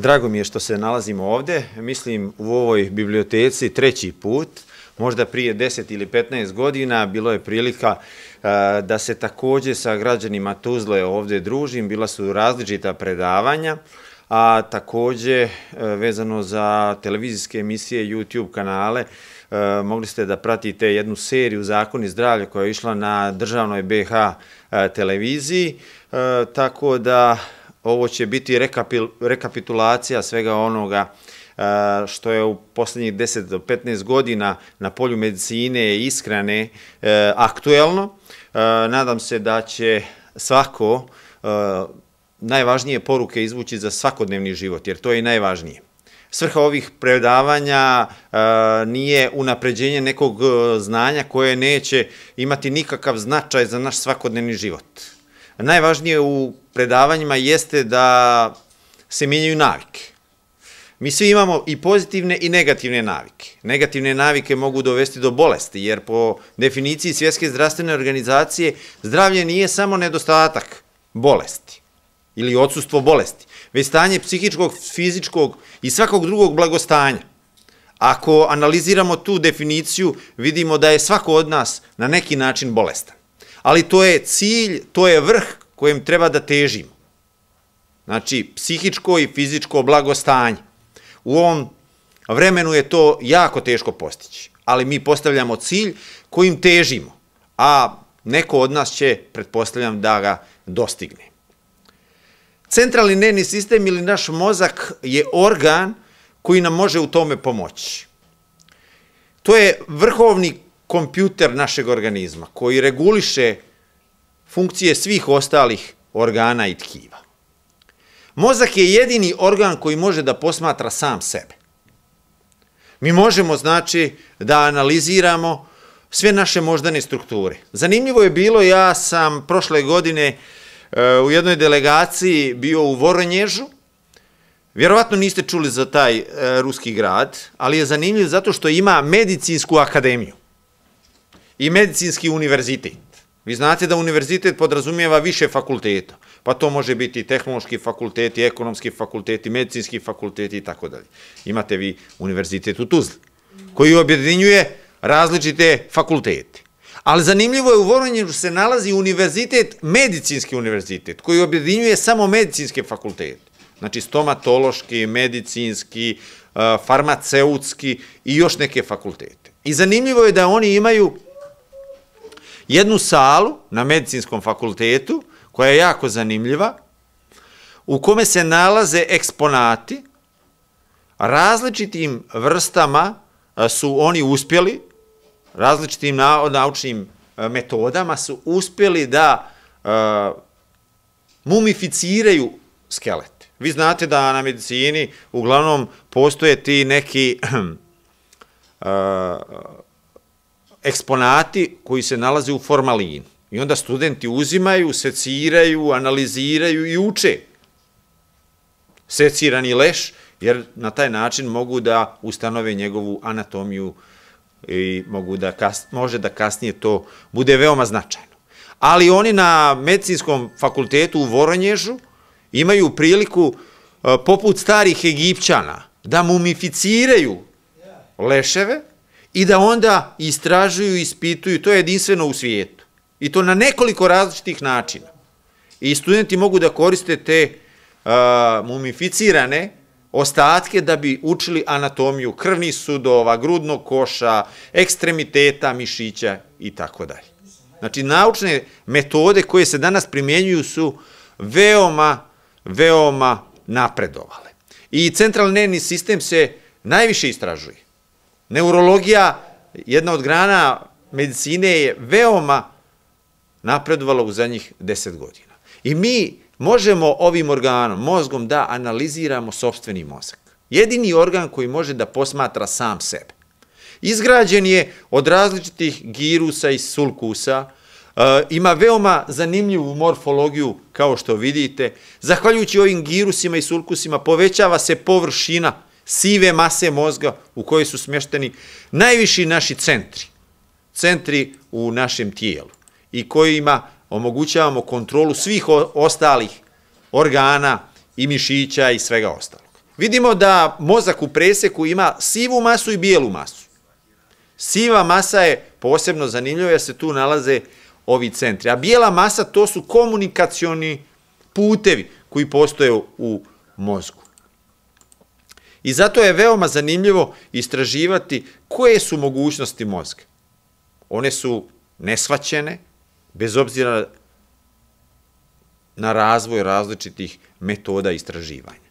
Drago mi je što se nalazimo ovde, mislim u ovoj biblioteci treći put, možda prije 10 ili 15 godina bilo je prilika e, da se takođe sa građanima Tuzle ovde družim, bila su različita predavanja, a takođe e, vezano za televizijske emisije, YouTube kanale, e, mogli ste da pratite jednu seriju Zakon Zakoni zdravlja koja je išla na državnoj BH televiziji, tako da Ovo će biti rekapil, rekapitulacija svega onoga što je u poslednjih 10 do 15 godina na polju medicine i ishrane e, aktuelno. E, nadam se da će svako e, najvažnije poruke izvući za svakodnevni život, jer to je i najvažnije. Svrha ovih predavanja nije unapređenje nekog znanja koje neće imati nikakav značaj za naš svakodnevni život najvažnije u predavanjima jeste da se mijenjaju navike. Mi svi imamo i pozitivne i negativne navike. Negativne navike mogu dovesti do bolesti, jer po definiciji Svjetske zdravstvene organizacije zdravlje nije samo nedostatak bolesti ili odsustvo bolesti, već stanje psihičkog, fizičkog i svakog drugog blagostanja. Ako analiziramo tu definiciju, vidimo da je svako od nas na neki način bolestan ali to je cilj, to je vrh kojem treba da težimo. Znači, psihičko i fizičko blagostanje. U ovom vremenu je to jako teško postići, ali mi postavljamo cilj kojim težimo, a neko od nas će, pretpostavljam, da ga dostigne. Centralni nervni sistem ili naš mozak je organ koji nam može u tome pomoći. To je vrhovni kompjuter našeg organizma koji reguliše funkcije svih ostalih organa i tkiva. Mozak je jedini organ koji može da posmatra sam sebe. Mi možemo, znači, da analiziramo sve naše moždane strukture. Zanimljivo je bilo, ja sam prošle godine e, u jednoj delegaciji bio u Voronježu. Vjerovatno niste čuli za taj e, ruski grad, ali je zanimljiv zato što ima medicinsku akademiju i medicinski univerzitet. Vi znate da univerzitet podrazumijeva više fakulteta, pa to može biti tehnološki fakulteti, ekonomski fakulteti, medicinski fakulteti i tako dalje. Imate vi univerzitet u Tuzli, koji objedinjuje različite fakultete. Ali zanimljivo je u Voronježu se nalazi univerzitet, medicinski univerzitet, koji objedinjuje samo medicinske fakultete. Znači stomatološki, medicinski, eh, farmaceutski i još neke fakultete. I zanimljivo je da oni imaju jednu salu na medicinskom fakultetu, koja je jako zanimljiva, u kome se nalaze eksponati, različitim vrstama su oni uspjeli, različitim naučnim metodama su uspjeli da mumificiraju skelet. Vi znate da na medicini uglavnom postoje ti neki uh, eksponati koji se nalaze u formalinu. I onda studenti uzimaju, seciraju, analiziraju i uče secirani leš, jer na taj način mogu da ustanove njegovu anatomiju i mogu da kas, može da kasnije to bude veoma značajno. Ali oni na medicinskom fakultetu u Voronježu imaju priliku, e, poput starih Egipćana, da mumificiraju leševe i da onda istražuju, ispituju, to je jedinstveno u svijetu. I to na nekoliko različitih načina. I studenti mogu da koriste te mumificirane ostatke da bi učili anatomiju krvnih sudova, grudnog koša, ekstremiteta, mišića i tako dalje. Znači, naučne metode koje se danas primjenjuju su veoma, veoma napredovale. I centralni nervni sistem se najviše istražuje. Neurologija, jedna od grana medicine je veoma napredovala u zadnjih deset godina. I mi možemo ovim organom, mozgom, da analiziramo sobstveni mozak. Jedini organ koji može da posmatra sam sebe. Izgrađen je od različitih girusa i sulkusa, e, ima veoma zanimljivu morfologiju, kao što vidite. Zahvaljujući ovim girusima i sulkusima povećava se površina sive mase mozga u kojoj su smješteni najviši naši centri, centri u našem tijelu i kojima omogućavamo kontrolu svih ostalih organa i mišića i svega ostalog. Vidimo da mozak u preseku ima sivu masu i bijelu masu. Siva masa je posebno zanimljiva jer se tu nalaze ovi centri. A bijela masa to su komunikacioni putevi koji postoje u mozgu. I zato je veoma zanimljivo istraživati koje su mogućnosti mozga. One su nesvaćene, bez obzira na razvoj različitih metoda istraživanja.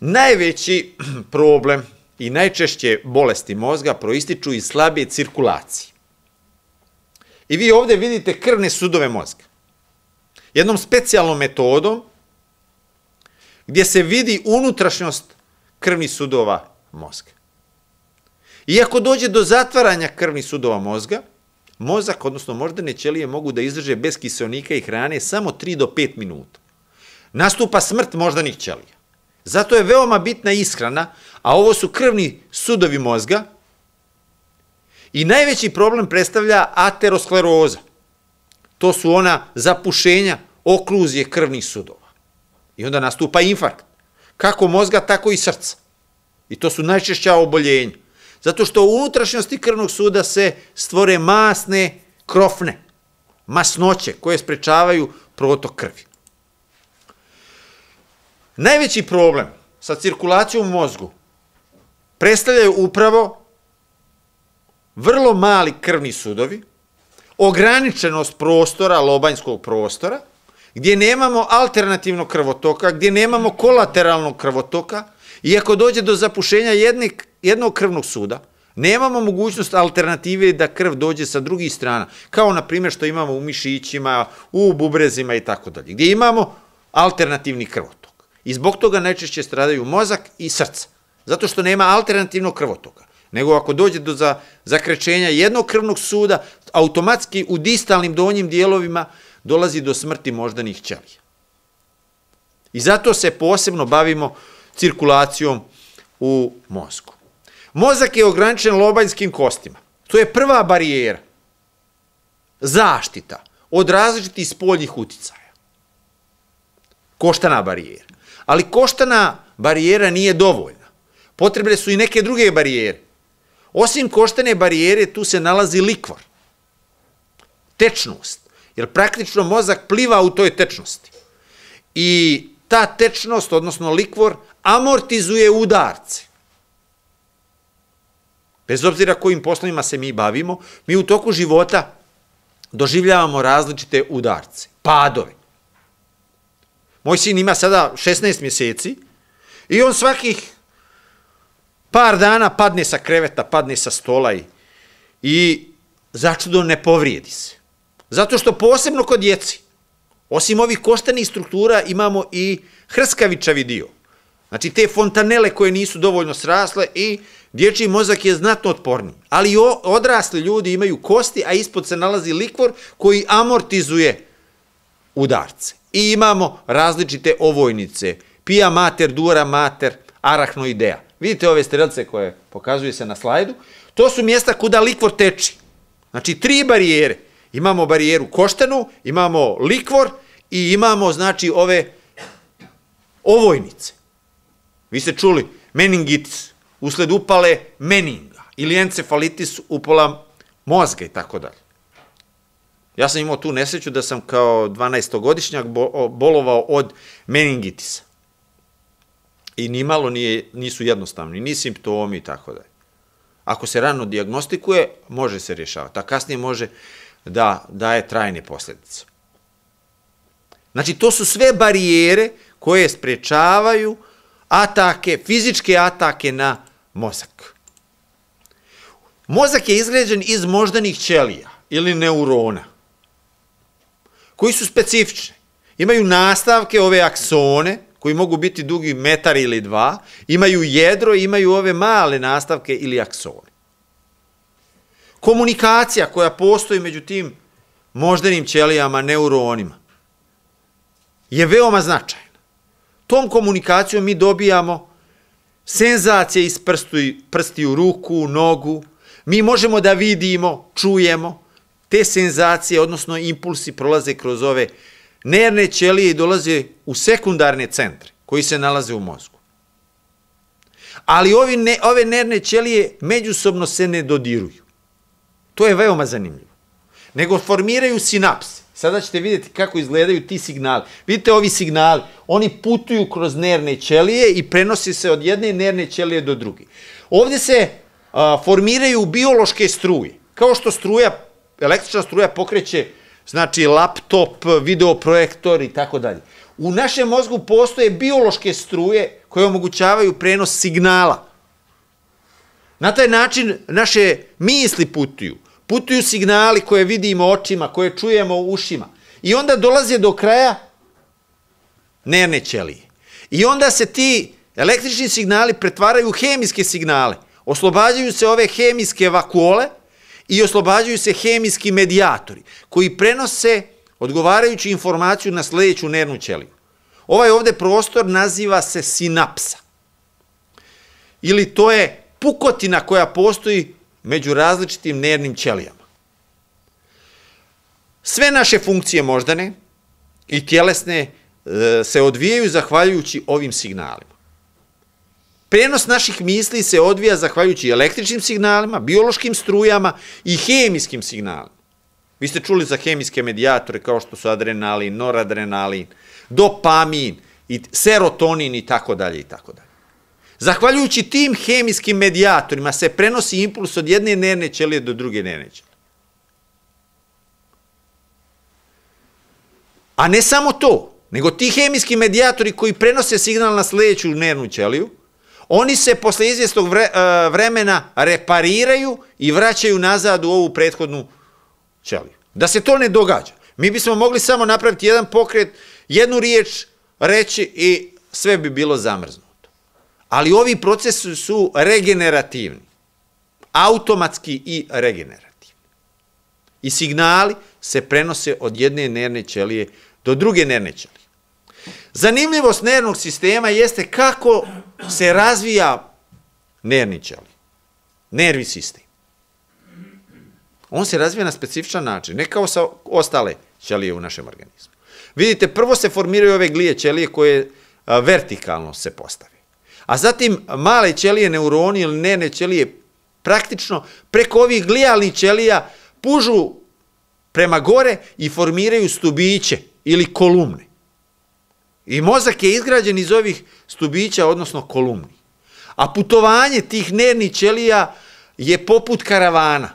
Najveći problem i najčešće bolesti mozga proističu iz slabije cirkulacije. I vi ovde vidite krvne sudove mozga. Jednom specijalnom metodom gdje se vidi unutrašnjost krvnih sudova mozga. Iako dođe do zatvaranja krvnih sudova mozga, mozak, odnosno moždane ćelije, mogu da izdrže bez kiselnika i hrane samo 3 do 5 minuta. Nastupa smrt moždanih ćelija. Zato je veoma bitna ishrana, a ovo su krvni sudovi mozga, I najveći problem predstavlja ateroskleroza. To su ona zapušenja okluzije krvnih sudova. I onda nastupa infarkt kako mozga, tako i srca. I to su najčešća oboljenja. Zato što u unutrašnjosti krvnog suda se stvore masne krofne, masnoće koje sprečavaju protok krvi. Najveći problem sa cirkulacijom u mozgu predstavljaju upravo vrlo mali krvni sudovi, ograničenost prostora, lobanjskog prostora gdje nemamo alternativnog krvotoka, gdje nemamo kolateralnog krvotoka i ako dođe do zapušenja jedne, jednog krvnog suda, nemamo mogućnost alternative da krv dođe sa drugih strana, kao na primjer što imamo u mišićima, u bubrezima i tako dalje, gdje imamo alternativni krvotok. I zbog toga najčešće stradaju mozak i srce, zato što nema alternativnog krvotoka nego ako dođe do za, zakrečenja jednog krvnog suda, automatski u distalnim donjim dijelovima dolazi do smrti moždanih ćelija. I zato se posebno bavimo cirkulacijom u mozgu. Mozak je ograničen lobanjskim kostima. To je prva barijera. Zaštita od različitih spoljnih uticaja. Koštana barijera. Ali koštana barijera nije dovoljna. Potrebne su i neke druge barijere. Osim koštane barijere, tu se nalazi likvor. Tečnost jer praktično mozak pliva u toj tečnosti. I ta tečnost, odnosno likvor, amortizuje udarce. Bez obzira kojim poslovima se mi bavimo, mi u toku života doživljavamo različite udarce, padove. Moj sin ima sada 16 mjeseci i on svakih par dana padne sa kreveta, padne sa stola i, i začudo ne povrijedi se. Zato što posebno kod djeci, osim ovih koštanih struktura, imamo i hrskavičavi dio. Znači te fontanele koje nisu dovoljno srasle i dječji mozak je znatno otporniji. Ali odrasli ljudi imaju kosti, a ispod se nalazi likvor koji amortizuje udarce. I imamo različite ovojnice, pija mater, dura mater, arachnoidea. Vidite ove strelce koje pokazuju se na slajdu? To su mjesta kuda likvor teči. Znači tri barijere. Imamo barijeru koštanu, imamo likvor i imamo, znači, ove ovojnice. Vi ste čuli meningitis usled upale meninga ili encefalitis upala mozga i tako dalje. Ja sam imao tu nesreću da sam kao 12-godišnjak bolovao od meningitisa. I nimalo nije, nisu jednostavni, ni simptomi i tako dalje. Ako se rano diagnostikuje, može se rješavati, a kasnije može da daje trajne posljedice. Znači, to su sve barijere koje sprečavaju atake, fizičke atake na mozak. Mozak je izgrađen iz moždanih ćelija ili neurona, koji su specifični. Imaju nastavke ove aksone, koji mogu biti dugi metar ili dva, imaju jedro, imaju ove male nastavke ili aksone komunikacija koja postoji među tim moždenim ćelijama, neuronima, je veoma značajna. Tom komunikacijom mi dobijamo senzacije iz prstu, prsti u ruku, u nogu. Mi možemo da vidimo, čujemo. Te senzacije, odnosno impulsi, prolaze kroz ove nervne ćelije i dolaze u sekundarne centre koji se nalaze u mozgu. Ali ovi ne, ove nervne ćelije međusobno se ne dodiruju. To je veoma zanimljivo. Nego formiraju sinapse. Sada ćete vidjeti kako izgledaju ti signali. Vidite ovi signali, oni putuju kroz nervne ćelije i prenosi se od jedne nervne ćelije do druge. Ovde se a, formiraju biološke struje. Kao što struja, električna struja pokreće znači laptop, videoprojektor i tako dalje. U našem mozgu postoje biološke struje koje omogućavaju prenos signala. Na taj način naše misli putuju. Putuju signali koje vidimo očima, koje čujemo ušima. I onda dolaze do kraja nervne ćelije. I onda se ti električni signali pretvaraju u hemijske signale. Oslobađaju se ove hemijske vakuole i oslobađaju se hemijski medijatori koji prenose odgovarajuću informaciju na sledeću nervnu ćeliju. Ovaj ovde prostor naziva se sinapsa. Ili to je pukotina koja postoji među različitim nervnim ćelijama. Sve naše funkcije moždane i tjelesne e, se odvijaju zahvaljujući ovim signalima. Prenos naših misli se odvija zahvaljujući električnim signalima, biološkim strujama i hemijskim signalima. Vi ste čuli za hemijske medijatore kao što su adrenalin, noradrenalin, dopamin, i serotonin i tako dalje i tako dalje. Zahvaljujući tim hemijskim medijatorima se prenosi impuls od jedne nervne ćelije do druge nervne ćelije. A ne samo to, nego ti hemijski medijatori koji prenose signal na sledeću nervnu ćeliju, oni se posle izvjestog e, vremena repariraju i vraćaju nazad u ovu prethodnu ćeliju. Da se to ne događa. Mi bismo mogli samo napraviti jedan pokret, jednu riječ, reći i sve bi bilo zamrzno. Ali ovi procesi su regenerativni. Automatski i regenerativni. I signali se prenose od jedne nervne ćelije do druge nervne ćelije. Zanimljivost nervnog sistema jeste kako se razvija nervni ćelije. nervi sistem. On se razvija na specifičan način, ne kao sa ostale ćelije u našem organizmu. Vidite, prvo se formiraju ove glije ćelije koje vertikalno se postave. A zatim male ćelije neuroni ili nene ćelije praktično preko ovih glijalnih ćelija pužu prema gore i formiraju stubiće ili kolumne. I mozak je izgrađen iz ovih stubića, odnosno kolumni. A putovanje tih nernih ćelija je poput karavana.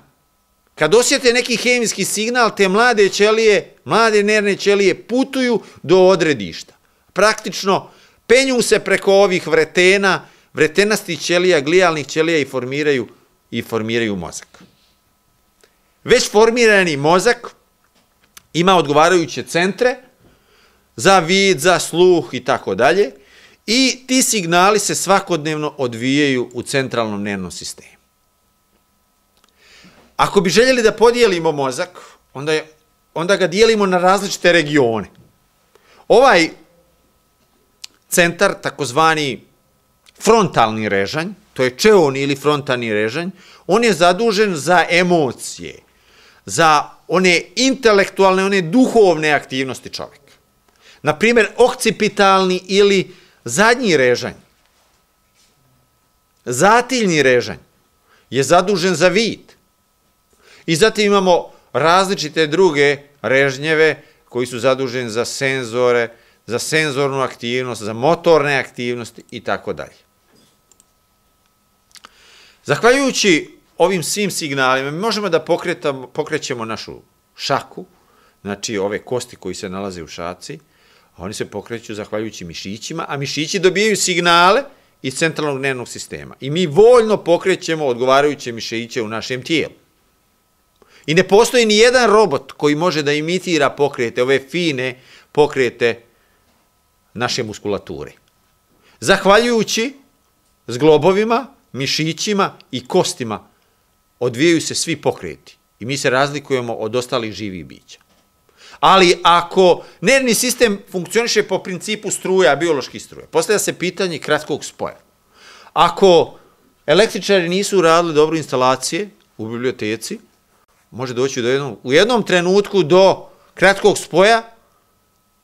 Kad osjete neki hemijski signal, te mlade ćelije, mlade nerne ćelije putuju do odredišta. Praktično penju se preko ovih vretena, vretenastih ćelija, glijalnih ćelija i formiraju, i formiraju mozak. Već formirani mozak ima odgovarajuće centre za vid, za sluh i tako dalje i ti signali se svakodnevno odvijaju u centralnom nervnom sistemu. Ako bi željeli da podijelimo mozak, onda, je, onda ga dijelimo na različite regione. Ovaj centar, takozvani frontalni režanj, to je čeon ili frontalni režanj, on je zadužen za emocije, za one intelektualne, one duhovne aktivnosti čoveka. Naprimjer, okcipitalni ili zadnji režanj, zatiljni režanj je zadužen za vid. I zatim imamo različite druge režnjeve koji su zaduženi za senzore, za senzornu aktivnost, za motorne aktivnosti i tako dalje. Zahvaljujući ovim svim signalima mi možemo da pokretamo, pokrećemo našu šaku, znači ove kosti koji se nalaze u šaci, a oni se pokreću zahvaljujući mišićima, a mišići dobijaju signale iz centralnog nervnog sistema. I mi voljno pokrećemo odgovarajuće mišiće u našem tijelu. I ne postoji ni jedan robot koji može da imitira pokrete, ove fine pokrete naše muskulature. Zahvaljujući zglobovima, mišićima i kostima odvijaju se svi pokreti i mi se razlikujemo od ostalih živih bića. Ali ako nervni sistem funkcioniše po principu struja, biološki struje, postavlja se pitanje kratkog spoja. Ako električari nisu radili dobro instalacije u biblioteci, može doći do jednom, u jednom trenutku do kratkog spoja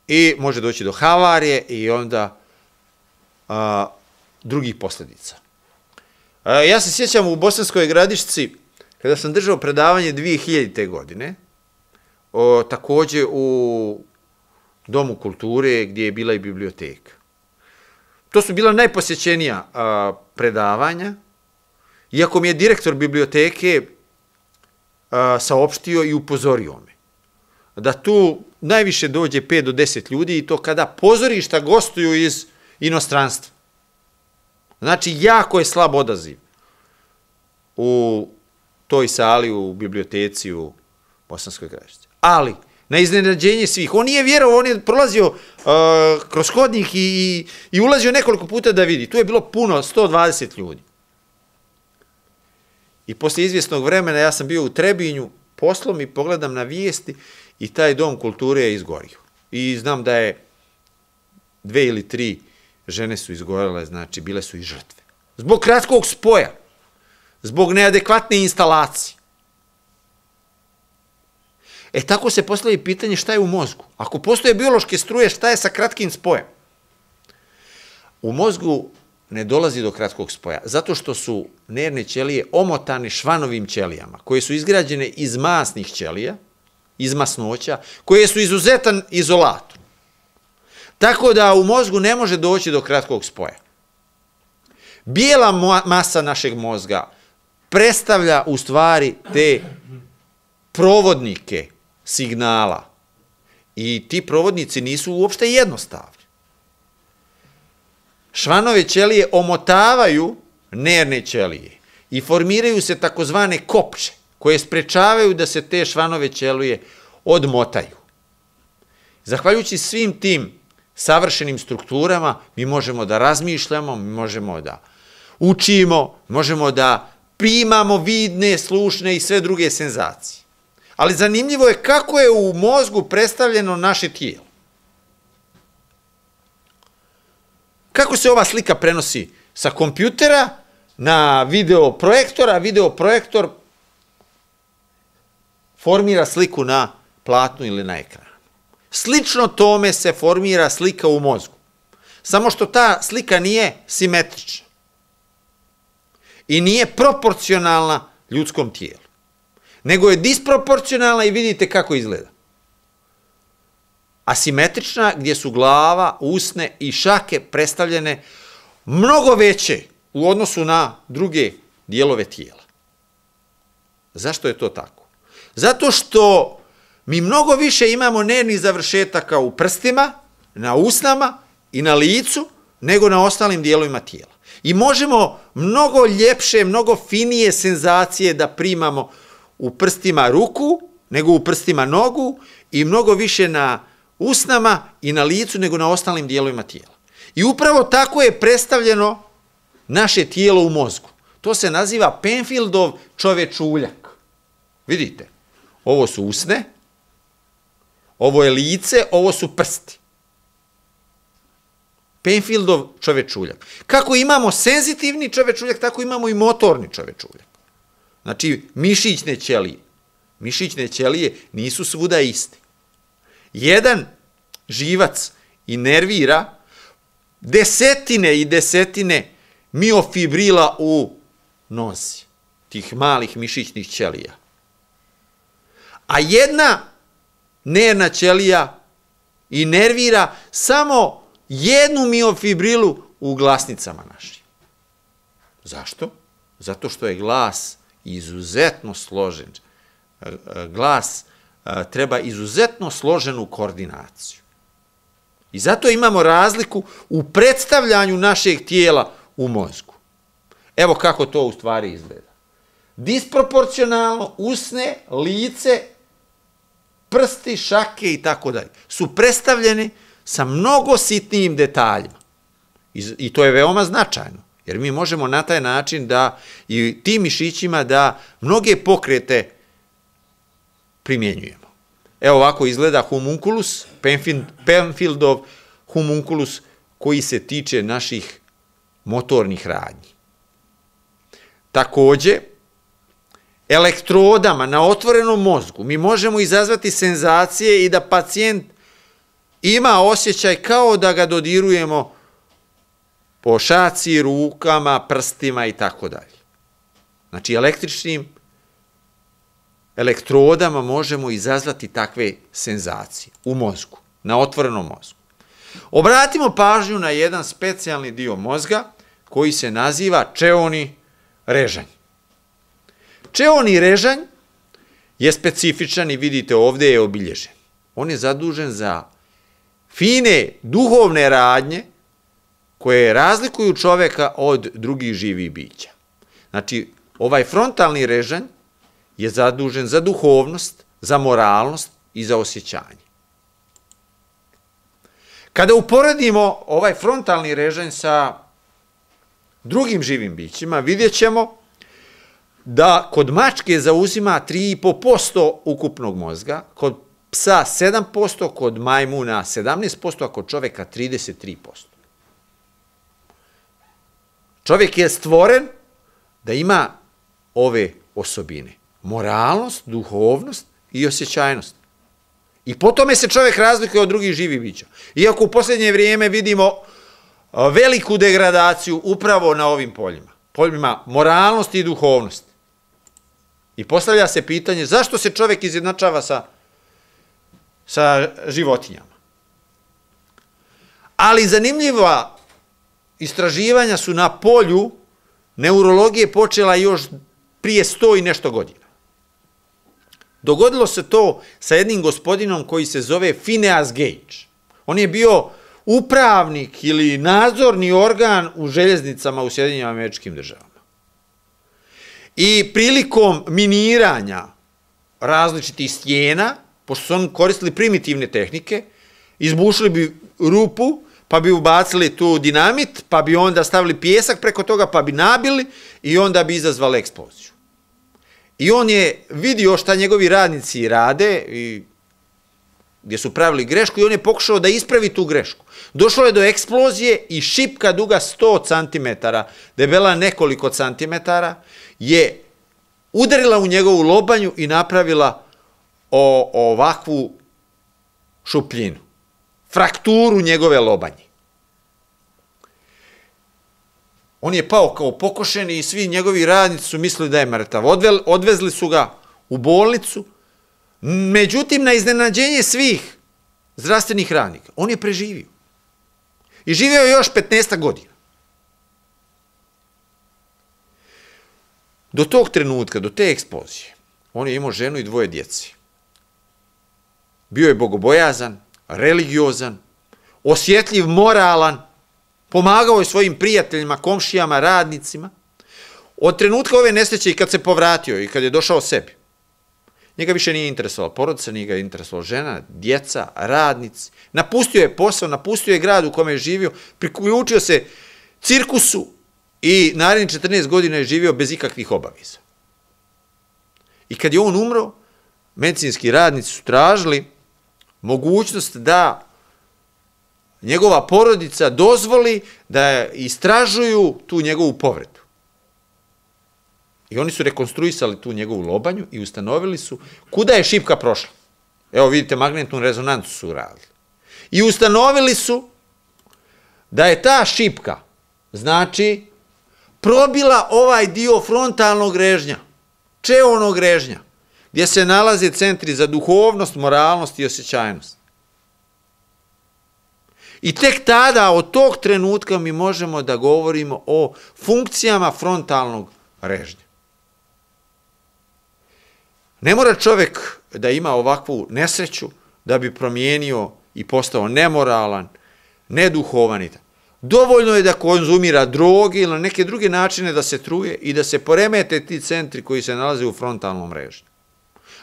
i može doći do havarije i onda a, drugih posledica. A, ja se sjećam u Bosanskoj gradišci, kada sam držao predavanje 2000. godine, o, također u Domu kulture gdje je bila i biblioteka. To su bila najposjećenija a, predavanja, iako mi je direktor biblioteke a, saopštio i upozorio me da tu najviše dođe 5 do 10 ljudi i to kada pozorišta gostuju iz inostranstva. Znači, jako je slab odaziv u toj sali, u biblioteci, u Bosanskoj gražici. Ali, na iznenađenje svih, on nije vjerovao, on je prolazio uh, kroz hodnik i, i, i ulazio nekoliko puta da vidi. Tu je bilo puno, 120 ljudi. I posle izvjesnog vremena ja sam bio u Trebinju, poslom i pogledam na vijesti, i taj dom kulture je izgorio. I znam da je dve ili tri žene su izgorele, znači bile su i žrtve. Zbog kratkog spoja, zbog neadekvatne instalacije. E tako se postavi pitanje šta je u mozgu. Ako postoje biološke struje, šta je sa kratkim spojem? U mozgu ne dolazi do kratkog spoja, zato što su nervne ćelije omotane švanovim ćelijama, koje su izgrađene iz masnih ćelija, iz masnoća, koje su izuzetan izolator. Tako da u mozgu ne može doći do kratkog spoja. Bijela masa našeg mozga predstavlja u stvari te provodnike signala. I ti provodnici nisu uopšte jednostavni. Švanove ćelije omotavaju nervne ćelije i formiraju se takozvane kopče koje sprečavaju da se te švanove ćelije odmotaju. Zahvaljujući svim tim savršenim strukturama mi možemo da razmišljamo, mi možemo da učimo, možemo da primamo vidne, slušne i sve druge senzacije. Ali zanimljivo je kako je u mozgu predstavljeno naše tijelo. Kako se ova slika prenosi sa kompjutera na video projektora, video projektor formira sliku na platnu ili na ekran. Slično tome se formira slika u mozgu. Samo što ta slika nije simetrična i nije proporcionalna ljudskom tijelu, nego je disproporcionalna i vidite kako izgleda. Asimetrična gdje su glava, usne i šake predstavljene mnogo veće u odnosu na druge dijelove tijela. Zašto je to tako? Zato što mi mnogo više imamo nervnih završetaka u prstima, na usnama i na licu, nego na ostalim dijelovima tijela. I možemo mnogo ljepše, mnogo finije senzacije da primamo u prstima ruku, nego u prstima nogu i mnogo više na usnama i na licu nego na ostalim dijelovima tijela. I upravo tako je predstavljeno naše tijelo u mozgu. To se naziva Penfieldov čovečuljak. Vidite, Ovo su usne, ovo je lice, ovo su prsti. Penfieldov čovečuljak. Kako imamo senzitivni čovečuljak, tako imamo i motorni čovečuljak. Znači, mišićne ćelije. Mišićne ćelije nisu svuda iste. Jedan živac i nervira desetine i desetine miofibrila u nozi, tih malih mišićnih ćelija a jedna nerna ćelija inervira samo jednu miofibrilu u glasnicama našim. Zašto? Zato što je glas izuzetno složen. Glas e, treba izuzetno složenu koordinaciju. I zato imamo razliku u predstavljanju našeg tijela u mozgu. Evo kako to u stvari izgleda. Disproporcionalno usne, lice prsti, šake i tako dalje, su predstavljeni sa mnogo sitnijim detaljima. I, I to je veoma značajno, jer mi možemo na taj način da i tim mišićima da mnoge pokrete primjenjujemo. Evo ovako izgleda homunculus, Penfieldov homunculus koji se tiče naših motornih radnji. Takođe, elektrodama na otvorenom mozgu mi možemo izazvati senzacije i da pacijent ima osjećaj kao da ga dodirujemo po šaci, rukama, prstima i tako dalje. Znači električnim elektrodama možemo izazvati takve senzacije u mozgu, na otvorenom mozgu. Obratimo pažnju na jedan specijalni dio mozga koji se naziva čeoni režanj. Čeoni Režanj je specifičan i vidite ovde je obilježen. On je zadužen za fine duhovne radnje koje razlikuju čoveka od drugih živih bića. Znači, ovaj frontalni režanj je zadužen za duhovnost, za moralnost i za osjećanje. Kada uporedimo ovaj frontalni režanj sa drugim živim bićima, vidjet ćemo da kod mačke zauzima 3,5% ukupnog mozga, kod psa 7%, kod majmuna 17%, a kod čoveka 33%. Čovjek je stvoren da ima ove osobine. Moralnost, duhovnost i osjećajnost. I po tome se čovjek razlikuje od drugih živi bića. Iako u posljednje vrijeme vidimo veliku degradaciju upravo na ovim poljima. Poljima moralnosti i duhovnosti. I postavlja se pitanje zašto se čovjek izjednačava sa, sa životinjama. Ali zanimljiva istraživanja su na polju neurologije počela još prije sto i nešto godina. Dogodilo se to sa jednim gospodinom koji se zove Phineas Gage. On je bio upravnik ili nadzorni organ u željeznicama u Sjedinjama američkim državama. I prilikom miniranja različitih stijena, pošto su oni koristili primitivne tehnike, izbušili bi rupu, pa bi ubacili tu dinamit, pa bi onda stavili pjesak preko toga, pa bi nabili i onda bi izazvali eksploziju. I on je vidio šta njegovi radnici rade i gdje su pravili grešku i on je pokušao da ispravi tu grešku. Došlo je do eksplozije i šipka duga 100 cm, debela nekoliko centimetara, je udarila u njegovu lobanju i napravila o, ovakvu šupljinu. Frakturu njegove lobanje. On je pao kao pokošeni i svi njegovi radnici su mislili da je mrtav. Odvezli su ga u bolnicu, Međutim, na iznenađenje svih zdravstvenih radnika, on je preživio. I živeo je još 15 godina. Do tog trenutka, do te ekspozije, on je imao ženu i dvoje djece. Bio je bogobojazan, religiozan, osjetljiv, moralan, pomagao je svojim prijateljima, komšijama, radnicima. Od trenutka ove nesreće i kad se povratio i kad je došao sebi, Njega više nije interesovala porodica, nije ga interesovala žena, djeca, radnici. Napustio je posao, napustio je grad u kome je živio, priključio se cirkusu i narednih 14 godina je živio bez ikakvih obaveza. I kad je on umro, medicinski radnici su tražili mogućnost da njegova porodica dozvoli da istražuju tu njegovu povredu. I oni su rekonstruisali tu njegovu lobanju i ustanovili su kuda je šipka prošla. Evo vidite, magnetnu rezonancu su uradili. I ustanovili su da je ta šipka, znači, probila ovaj dio frontalnog grežnja, čeonog režnja, gdje se nalaze centri za duhovnost, moralnost i osjećajnost. I tek tada, od tog trenutka, mi možemo da govorimo o funkcijama frontalnog režnja. Ne mora čovek da ima ovakvu nesreću da bi promijenio i postao nemoralan, neduhovan i tako. Dovoljno je da konzumira droge ili na neke druge načine da se truje i da se poremete ti centri koji se nalaze u frontalnom mrežu.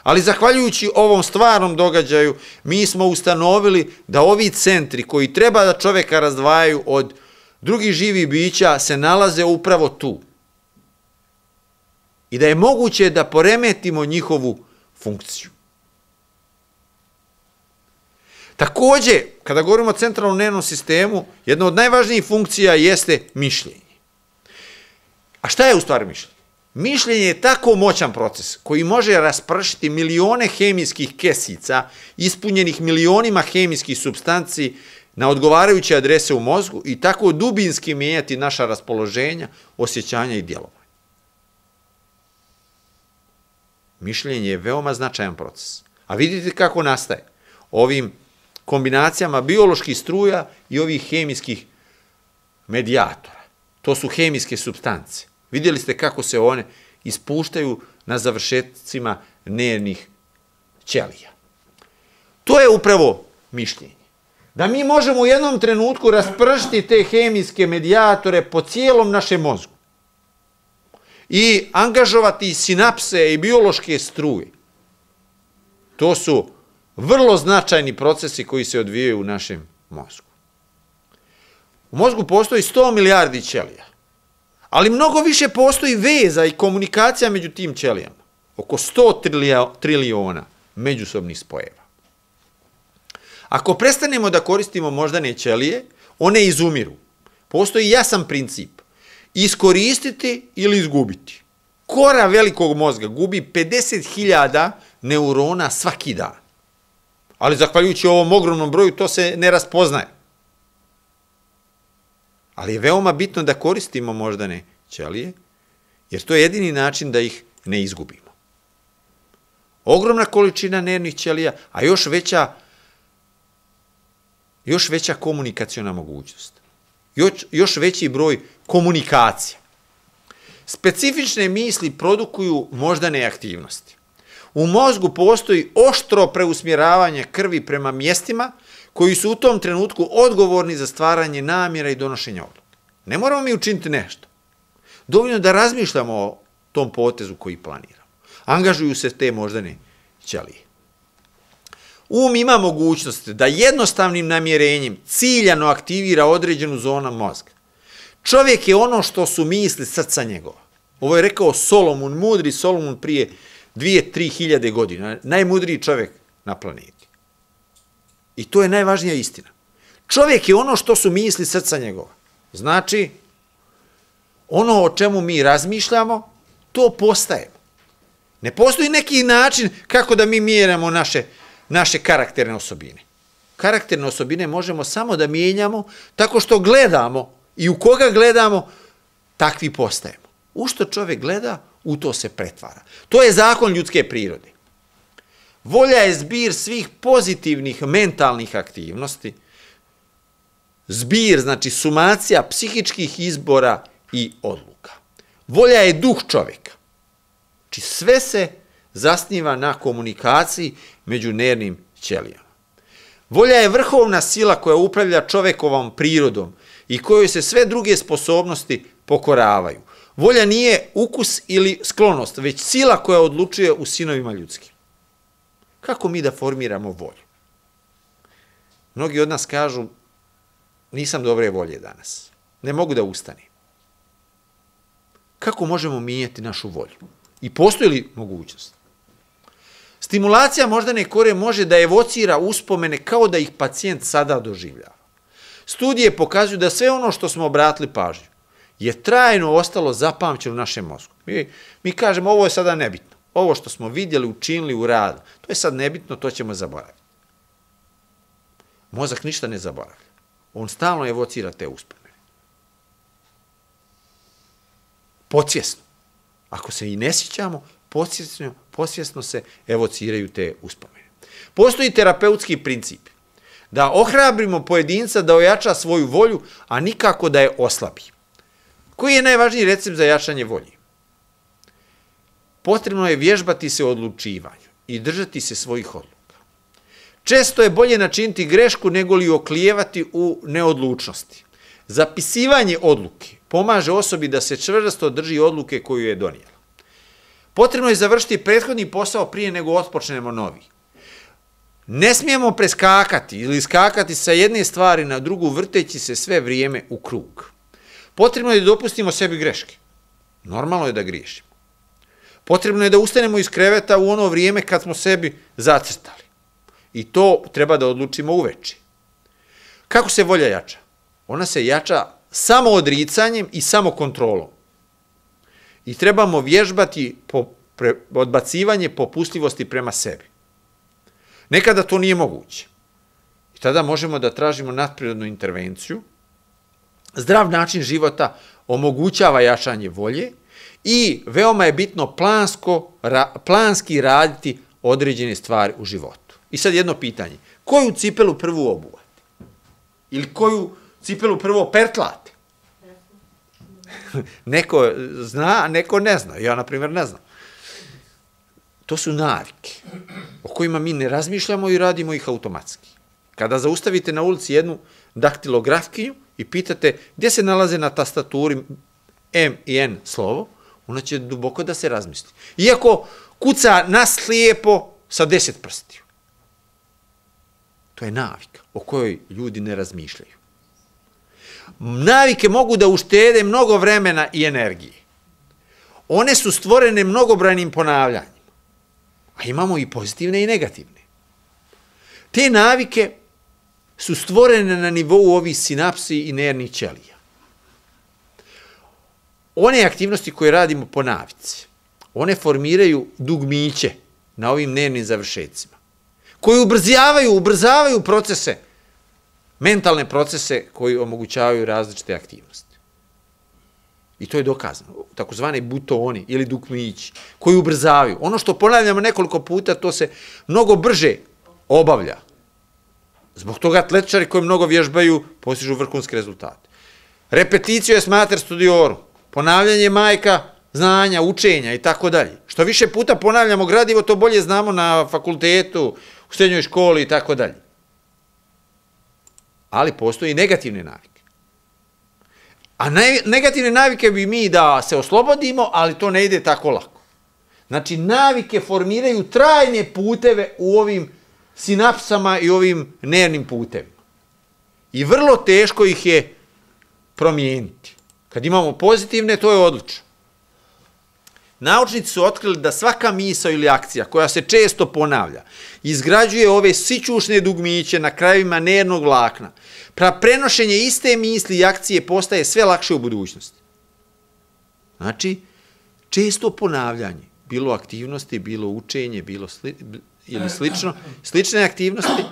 Ali zahvaljujući ovom stvarnom događaju, mi smo ustanovili da ovi centri koji treba da čoveka razdvajaju od drugih živih bića se nalaze upravo tu i da je moguće da poremetimo njihovu funkciju. Takođe, kada govorimo o centralnom nervnom sistemu, jedna od najvažnijih funkcija jeste mišljenje. A šta je u stvari mišljenje? Mišljenje je tako moćan proces koji može raspršiti milione hemijskih kesica ispunjenih milionima hemijskih substanci na odgovarajuće adrese u mozgu i tako dubinski mijenjati naša raspoloženja, osjećanja i djelovanja. Mišljenje je veoma značajan proces. A vidite kako nastaje. Ovim kombinacijama bioloških struja i ovih hemijskih medijatora. To su hemijske substance. Vidjeli ste kako se one ispuštaju na završetcima nervnih ćelija. To je upravo mišljenje. Da mi možemo u jednom trenutku raspršiti te hemijske medijatore po cijelom našem mozgu i angažovati sinapse i biološke struje. To su vrlo značajni procesi koji se odvijaju u našem mozgu. U mozgu postoji 100 milijardi ćelija, ali mnogo više postoji veza i komunikacija među tim ćelijama. Oko 100 triliona međusobnih spojeva. Ako prestanemo da koristimo moždane ćelije, one izumiru. Postoji jasan princip iskoristiti ili izgubiti. Kora velikog mozga gubi 50.000 neurona svaki dan. Ali zahvaljujući ovom ogromnom broju to se ne raspoznaje. Ali je veoma bitno da koristimo moždane ćelije, jer to je jedini način da ih ne izgubimo. Ogromna količina nervnih ćelija, a još veća još veća komunikaciona mogućnost. Još, još veći broj komunikacija. Specifične misli produkuju moždane aktivnosti. U mozgu postoji oštro preusmjeravanje krvi prema mjestima koji su u tom trenutku odgovorni za stvaranje namjera i donošenja odluka. Ne moramo mi učiniti nešto. Dovoljno da razmišljamo o tom potezu koji planiramo. Angažuju se te moždane ćelije. Um ima mogućnost da jednostavnim namjerenjem ciljano aktivira određenu zonu mozga. Čovjek je ono što su misli srca njegova. Ovo je rekao Solomon, mudri Solomon prije dvije, tri hiljade godina. Najmudriji čovjek na planeti. I to je najvažnija istina. Čovjek je ono što su misli srca njegova. Znači, ono o čemu mi razmišljamo, to postajemo. Ne postoji neki način kako da mi mijenjamo naše, naše karakterne osobine. Karakterne osobine možemo samo da mijenjamo tako što gledamo i u koga gledamo, takvi postajemo. U što čovjek gleda, u to se pretvara. To je zakon ljudske prirode. Volja je zbir svih pozitivnih mentalnih aktivnosti, zbir, znači sumacija psihičkih izbora i odluka. Volja je duh čovjeka. Znači sve se zasniva na komunikaciji među nervnim ćelijama. Volja je vrhovna sila koja upravlja čovekovom prirodom i kojoj se sve druge sposobnosti pokoravaju. Volja nije ukus ili sklonost, već sila koja odlučuje u sinovima ljudskim. Kako mi da formiramo volju? Mnogi od nas kažu, nisam dobre volje danas, ne mogu da ustanem. Kako možemo mijenjati našu volju? I postoji li mogućnost? Stimulacija moždane kore može da evocira uspomene kao da ih pacijent sada doživljava. Studije pokazuju da sve ono što smo obratili pažnju je trajno ostalo zapamćeno u našem mozgu. Mi, mi kažemo ovo je sada nebitno. Ovo što smo vidjeli, učinili u radu, to je sad nebitno, to ćemo zaboraviti. Mozak ništa ne zaboravlja. On stalno evocira te uspomene. Podsvjesno. Ako se i ne sjećamo, podsvjesno posvjesno se evociraju te uspomene. Postoji terapeutski princip da ohrabrimo pojedinca da ojača svoju volju, a nikako da je oslabi. Koji je najvažniji recept za jačanje volje? Potrebno je vježbati se odlučivanju i držati se svojih odluka. Često je bolje načiniti grešku nego li oklijevati u neodlučnosti. Zapisivanje odluke pomaže osobi da se čvrsto drži odluke koju je donijela. Potrebno je završiti prethodni posao prije nego otpočnemo novi. Ne smijemo preskakati ili skakati sa jedne stvari na drugu vrteći se sve vrijeme u krug. Potrebno je da dopustimo sebi greške. Normalno je da griješimo. Potrebno je da ustanemo iz kreveta u ono vrijeme kad smo sebi zacrtali. I to treba da odlučimo uveče. Kako se volja jača? Ona se jača samo odricanjem i samo kontrolom i trebamo vježbati po pre, odbacivanje popustljivosti prema sebi. Nekada to nije moguće. I tada možemo da tražimo nadprirodnu intervenciju. Zdrav način života omogućava jačanje volje i veoma je bitno plansko, ra, planski raditi određene stvari u životu. I sad jedno pitanje. Koju cipelu prvu obuvati? Ili koju cipelu prvo pertlati? neko zna, neko ne zna. Ja, na primjer, ne znam. To su navike o kojima mi ne razmišljamo i radimo ih automatski. Kada zaustavite na ulici jednu daktilografkinju i pitate gdje se nalaze na tastaturi M i N slovo, ona će duboko da se razmisli. Iako kuca naslijepo sa deset prstiju. To je navika o kojoj ljudi ne razmišljaju navike mogu da uštede mnogo vremena i energije. One su stvorene mnogobranim ponavljanjem. A imamo i pozitivne i negativne. Te navike su stvorene na nivou ovih sinapsi i nernih ćelija. One aktivnosti koje radimo po navici, one formiraju dugmiće na ovim nernim završecima, koji ubrzavaju, ubrzavaju procese mentalne procese koji omogućavaju različite aktivnosti. I to je dokazano. Takozvani butoni ili dukmići koji ubrzavaju. Ono što ponavljamo nekoliko puta, to se mnogo brže obavlja. Zbog toga atletičari koji mnogo vježbaju postižu vrhunske rezultate. Repeticiju je smater studioru, ponavljanje majka znanja, učenja i tako dalje. Što više puta ponavljamo gradivo, to bolje znamo na fakultetu, u srednjoj školi i tako dalje ali postoje i negativne navike. A ne, negativne navike bi mi da se oslobodimo, ali to ne ide tako lako. Znači, navike formiraju trajne puteve u ovim sinapsama i ovim nervnim putevima. I vrlo teško ih je promijeniti. Kad imamo pozitivne, to je odlično. Naučnici su otkrili da svaka misa ili akcija koja se često ponavlja izgrađuje ove sićušne dugmiće na krajevima nernog vlakna, pra prenošenje iste misli i akcije postaje sve lakše u budućnosti. Znači, često ponavljanje, bilo aktivnosti, bilo učenje, bilo sli, ili slično, slične aktivnosti,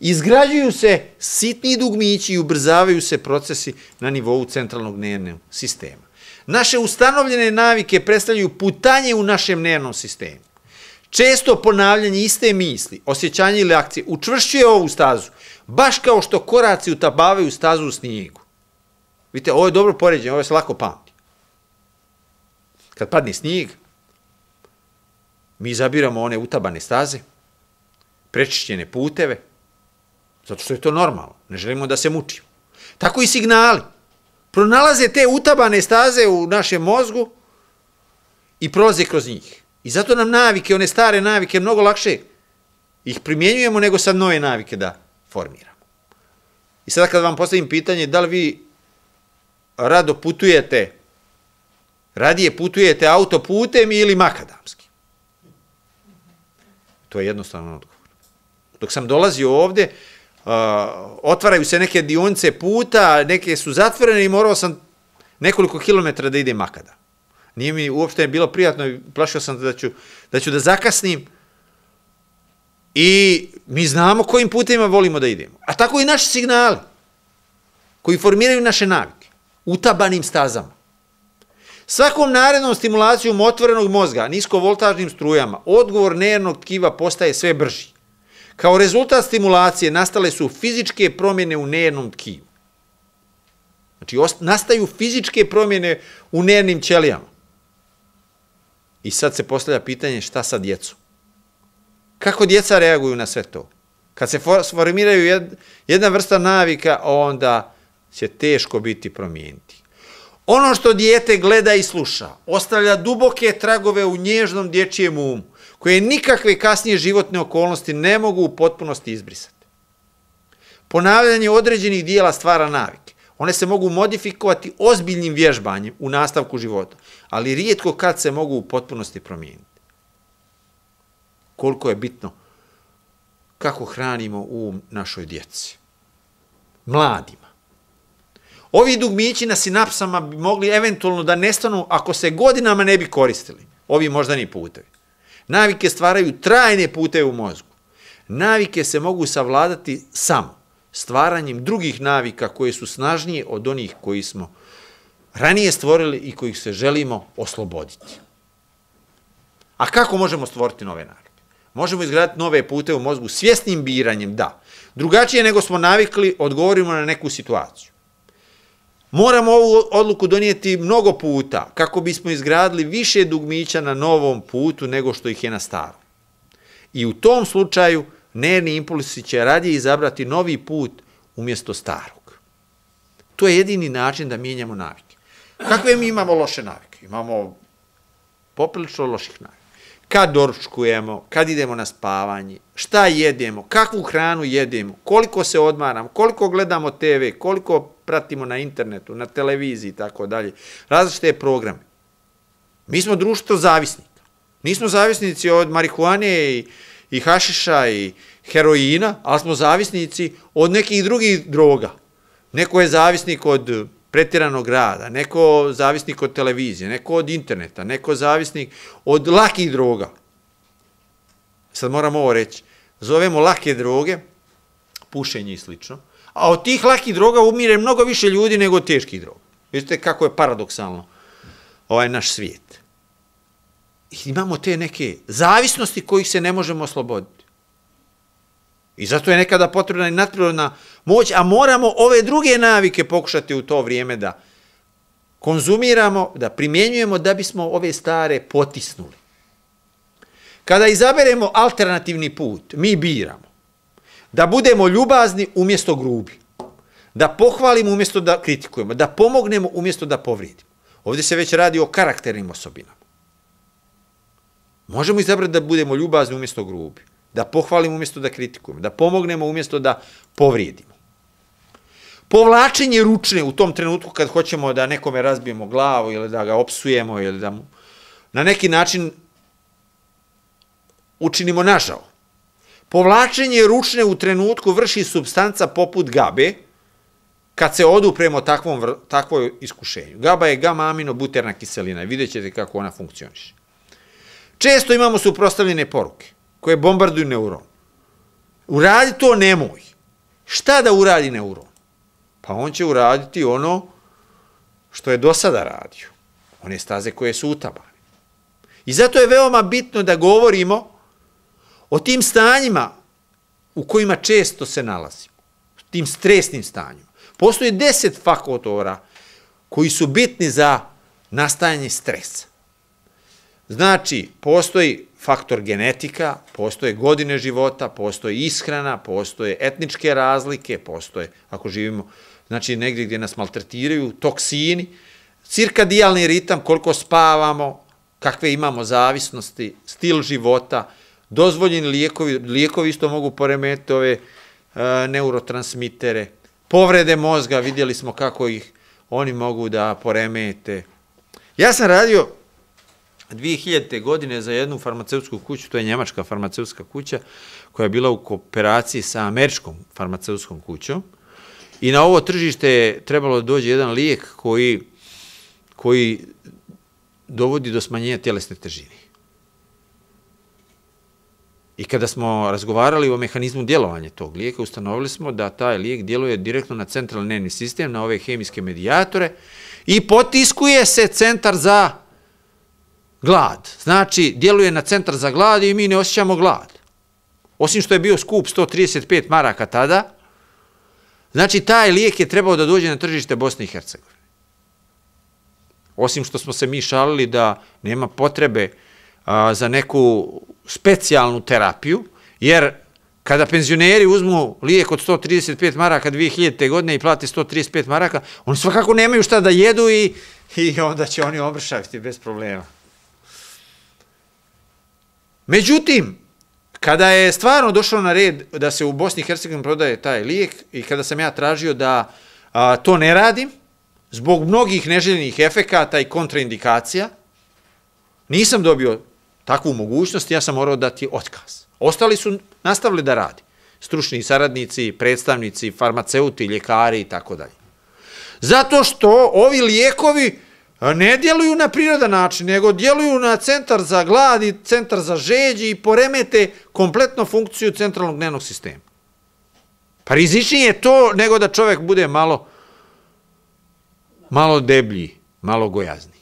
izgrađuju se sitni dugmići i ubrzavaju se procesi na nivou centralnog nervnog sistema. Naše ustanovljene navike predstavljaju putanje u našem nervnom sistemu. Često ponavljanje iste misli, osjećanje ili akcije učvršćuje ovu stazu, baš kao što koraci utabavaju stazu u snijegu. Vidite, ovo je dobro poređenje, ovo se lako pamti. Kad padne snijeg, mi zabiramo one utabane staze, prečišćene puteve, zato što je to normalno, ne želimo da se mučimo. Tako i signali pronalaze te utabane staze u našem mozgu i prolaze kroz njih. I zato nam navike, one stare navike, mnogo lakše ih primjenjujemo nego sad nove navike da formiramo. I sada kad vam postavim pitanje, da li vi rado putujete, radije putujete autoputem ili makadamski? To je jednostavno odgovor. Dok sam dolazio ovde, Uh, otvaraju se neke dionice puta, neke su zatvorene i morao sam nekoliko kilometara da idem makada. Nije mi uopšte bilo prijatno i plašio sam da ću, da ću da zakasnim. I mi znamo kojim putima volimo da idemo. A tako i naši signali koji formiraju naše navike tabanim stazama. Svakom narednom stimulacijom otvorenog mozga, niskovoltažnim strujama, odgovor nervnog tkiva postaje sve brži. Kao rezultat stimulacije nastale su fizičke promjene u nervnom tkivu. Znači, nastaju fizičke promjene u nervnim ćelijama. I sad se postavlja pitanje šta sa djecom? Kako djeca reaguju na sve to? Kad se formiraju jedna vrsta navika, onda će teško biti promijeniti. Ono što dijete gleda i sluša, ostavlja duboke tragove u nježnom dječijem umu, koje nikakve kasnije životne okolnosti ne mogu u potpunosti izbrisati. Ponavljanje određenih dijela stvara navike. One se mogu modifikovati ozbiljnim vježbanjem u nastavku života, ali rijetko kad se mogu u potpunosti promijeniti. Koliko je bitno kako hranimo um našoj djeci, mladima. Ovi dugmići na sinapsama bi mogli eventualno da nestanu ako se godinama ne bi koristili. Ovi možda ni putevi. Navike stvaraju trajne puteve u mozgu. Navike se mogu savladati samo stvaranjem drugih navika koje su snažnije od onih koji smo ranije stvorili i kojih se želimo osloboditi. A kako možemo stvoriti nove navike? Možemo izgraditi nove pute u mozgu svjesnim biranjem, da. Drugačije nego smo navikli, odgovorimo na neku situaciju. Moramo ovu odluku donijeti mnogo puta kako bismo izgradili više dugmića na novom putu nego što ih je na starom. I u tom slučaju nervni impulsi će radije izabrati novi put umjesto starog. To je jedini način da mijenjamo navike. Kakve mi imamo loše navike? Imamo poprilično loših navika kad doručkujemo, kad idemo na spavanje, šta jedemo, kakvu hranu jedemo, koliko se odmaram, koliko gledamo TV, koliko pratimo na internetu, na televiziji i tako dalje, različite programe. Mi smo društvo zavisnika. Nismo zavisnici od marihuane i, i hašiša i heroina, ali smo zavisnici od nekih drugih droga. Neko je zavisnik od pretiranog rada, neko zavisnik od televizije, neko od interneta, neko zavisnik od lakih droga. Sad moram ovo reći. Zovemo lake droge, pušenje i slično, a od tih lakih droga umire mnogo više ljudi nego od teških droga. Vidite kako je paradoksalno ovaj naš svijet. I imamo te neke zavisnosti kojih se ne možemo osloboditi. I zato je nekada potrebna i nadprirodna moć, a moramo ove druge navike pokušati u to vrijeme da konzumiramo, da primjenjujemo da bismo ove stare potisnuli. Kada izaberemo alternativni put, mi biramo da budemo ljubazni umjesto grubi, da pohvalimo umjesto da kritikujemo, da pomognemo umjesto da povrijedimo. Ovdje se već radi o karakternim osobinama. Možemo izabrati da budemo ljubazni umjesto grubi da pohvalimo umjesto da kritikujemo, da pomognemo umjesto da povrijedimo. Povlačenje ručne u tom trenutku kad hoćemo da nekome razbijemo glavu ili da ga opsujemo ili da mu na neki način učinimo nažao. Povlačenje ručne u trenutku vrši substanca poput gabe kad se odupremo takvom, takvoj iskušenju. Gaba je gama-aminobuterna kiselina i vidjet ćete kako ona funkcioniše. Često imamo suprostavljene poruke koje bombarduju neuron. Uradi to nemoj. Šta da uradi neuron? Pa on će uraditi ono što je do sada radio. One staze koje su utabane. I zato je veoma bitno da govorimo o tim stanjima u kojima često se nalazimo. Tim stresnim stanjima. Postoje deset fakotora koji su bitni za nastajanje stresa. Znači, postoji faktor genetika, postoje godine života, postoje ishrana, postoje etničke razlike, postoje, ako živimo, znači negde gde nas maltretiraju, toksini, cirkadijalni ritam, koliko spavamo, kakve imamo zavisnosti, stil života, dozvoljeni lijekovi, lijekovi isto mogu poremetiti ove e, neurotransmitere, povrede mozga, vidjeli smo kako ih oni mogu da poremete. Ja sam radio 2000. godine za jednu farmaceutsku kuću, to je njemačka farmaceutska kuća, koja je bila u kooperaciji sa američkom farmaceutskom kućom. I na ovo tržište je trebalo da dođe jedan lijek koji, koji dovodi do smanjenja tjelesne težine. I kada smo razgovarali o mehanizmu djelovanja tog lijeka, ustanovili smo da taj lijek djeluje direktno na centralni nervni sistem, na ove hemijske medijatore i potiskuje se centar za glad. Znači, djeluje na centar za glad i mi ne osjećamo glad. Osim što je bio skup 135 maraka tada, znači taj lijek je trebao da dođe na tržište Bosne i Hercegovine. Osim što smo se mi šalili da nema potrebe a, za neku specijalnu terapiju, jer kada penzioneri uzmu lijek od 135 maraka 2000. godine i plate 135 maraka, oni svakako nemaju šta da jedu i, i onda će oni obršaviti bez problema. Međutim, kada je stvarno došlo na red da se u Bosni i Hercegovini prodaje taj lijek i kada sam ja tražio da a, to ne radim, zbog mnogih neželjenih efekata i kontraindikacija, nisam dobio takvu mogućnost, ja sam morao dati otkaz. Ostali su nastavili da radi. Stručni saradnici, predstavnici, farmaceuti, ljekari i tako dalje. Zato što ovi lijekovi ne djeluju na prirodan način, nego djeluju na centar za glad i centar za žeđi i poremete kompletno funkciju centralnog dnevnog sistema. Pa rizičnije je to nego da čovjek bude malo, malo deblji, malo gojazniji.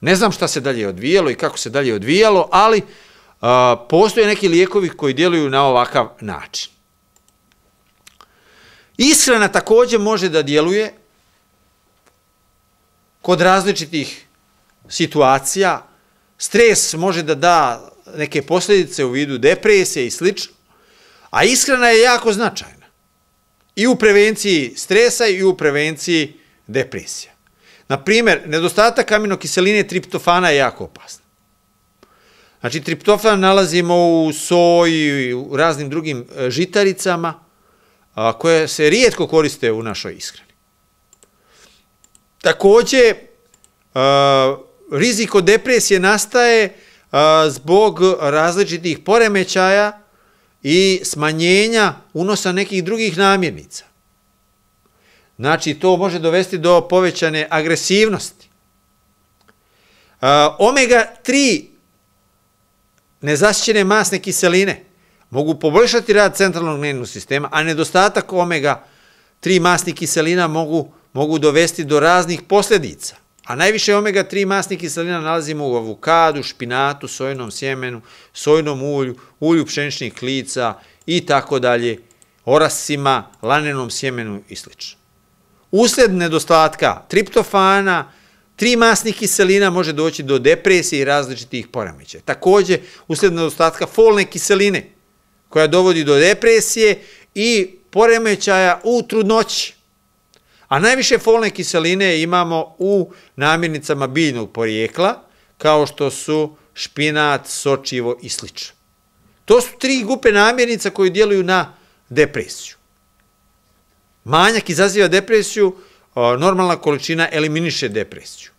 Ne znam šta se dalje odvijalo i kako se dalje odvijalo, ali a, postoje neki lijekovi koji djeluju na ovakav način. Ishrana takođe može da djeluje kod različitih situacija. Stres može da da neke posljedice u vidu depresije i slično, a ishrana je jako značajna. I u prevenciji stresa i u prevenciji depresija. Na primjer, nedostatak aminokiseline triptofana je jako opasan. Znači, triptofan nalazimo u soji, i u raznim drugim e, žitaricama, a, koje se rijetko koriste u našoj ishrani. Takođe, uh, rizik od depresije nastaje uh, zbog različitih poremećaja i smanjenja unosa nekih drugih namirnica. Znači, to može dovesti do povećane agresivnosti. Uh, omega-3 nezasićene masne kiseline mogu poboljšati rad centralnog nervnog sistema, a nedostatak omega-3 masnih kiselina mogu mogu dovesti do raznih posledica. A najviše omega-3 masnih kiselina nalazimo u avokadu, špinatu, sojnom sjemenu, sojnom ulju, ulju pšeničnih klica i tako dalje, orasima, lanenom sjemenu i sl. Usled nedostatka triptofana, tri masnih kiselina može doći do depresije i različitih poremećaja. Takođe, usled nedostatka folne kiseline, koja dovodi do depresije i poremećaja u trudnoći. A najviše folne kiseline imamo u namirnicama biljnog porijekla, kao što su špinat, sočivo i slično. To su tri grupe namirnica koje djeluju na depresiju. Manjak izaziva depresiju, normalna količina eliminiše depresiju.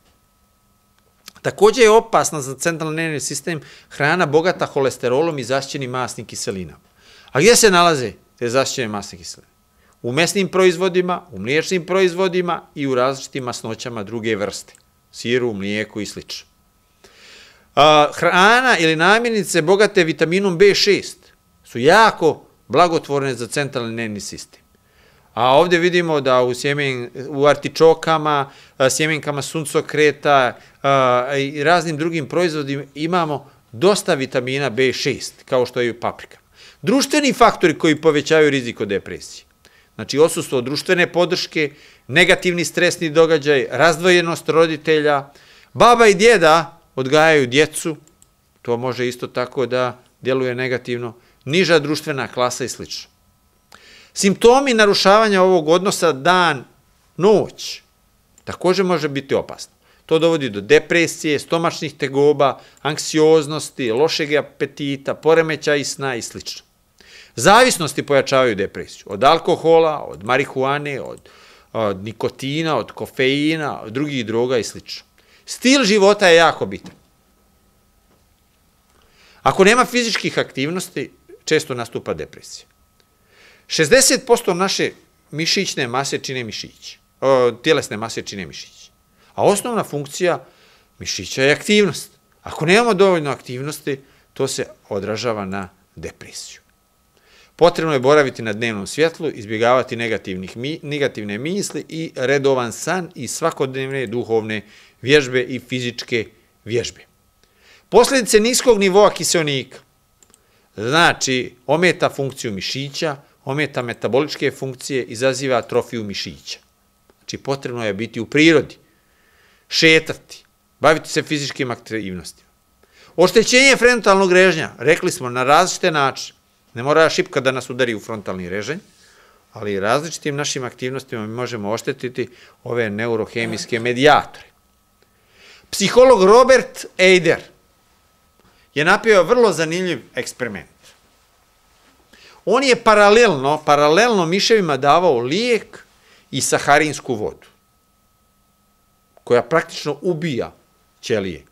Takođe je opasna za centralni nervni sistem hrana bogata holesterolom i zašćenim masnim kiselinama. A gdje se nalaze te zašćene masne kiseline? u mesnim proizvodima, u mliječnim proizvodima i u različitim masnoćama druge vrste, siru, mlijeku i sl. Hrana ili namirnice bogate vitaminom B6 su jako blagotvorne za centralni nervni sistem. A ovdje vidimo da u, sjemen, u artičokama, sjemenkama suncokreta i raznim drugim proizvodima imamo dosta vitamina B6, kao što je i paprika. Društveni faktori koji povećaju rizik od depresije. Znači, osustvo društvene podrške, negativni stresni događaj, razdvojenost roditelja, baba i djeda odgajaju djecu, to može isto tako da djeluje negativno, niža društvena klasa i sl. Simptomi narušavanja ovog odnosa dan, noć, takođe može biti opasno. To dovodi do depresije, stomačnih tegoba, anksioznosti, lošeg apetita, poremeća i sna i slično. Zavisnosti pojačavaju depresiju. Od alkohola, od marihuane, od, od nikotina, od kofeina, od drugih droga i sl. Stil života je jako bitan. Ako nema fizičkih aktivnosti, često nastupa depresija. 60% naše mišićne mase čine mišići. tjelesne mase čine mišići. A osnovna funkcija mišića je aktivnost. Ako nemamo dovoljno aktivnosti, to se odražava na depresiju. Potrebno je boraviti na dnevnom svjetlu, izbjegavati negativnih, negativne misli i redovan san i svakodnevne duhovne vježbe i fizičke vježbe. Posljedice niskog nivoa kiselnika, znači ometa funkciju mišića, ometa metaboličke funkcije, izaziva atrofiju mišića. Znači potrebno je biti u prirodi, šetati, baviti se fizičkim aktivnostima. Oštećenje frontalnog režnja, rekli smo na različite načine, Ne mora šipka da nas udari u frontalni režanj, ali različitim našim aktivnostima mi možemo oštetiti ove neurohemijske medijatore. Psiholog Robert Eider je napio vrlo zanimljiv eksperiment. On je paralelno, paralelno miševima davao lijek i saharinsku vodu, koja praktično ubija ćelije.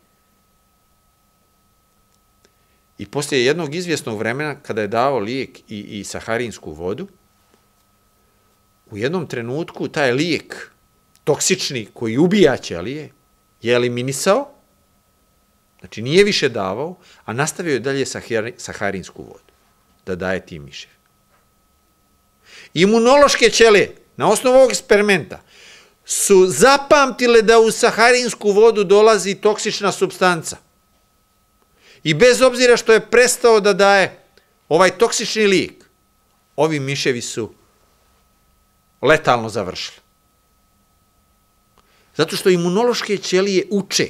I posle jednog izvjesnog vremena, kada je dao lijek i, i saharinsku vodu, u jednom trenutku taj lijek, toksični koji ubija ćelije, je eliminisao, znači nije više davao, a nastavio je dalje saharinsku vodu, da daje tim mišev. Imunološke ćelije, na osnovu ovog eksperimenta, su zapamtile da u saharinsku vodu dolazi toksična substanca. I bez obzira što je prestao da daje ovaj toksični lik, ovi miševi su letalno završili. Zato što imunološke ćelije uče.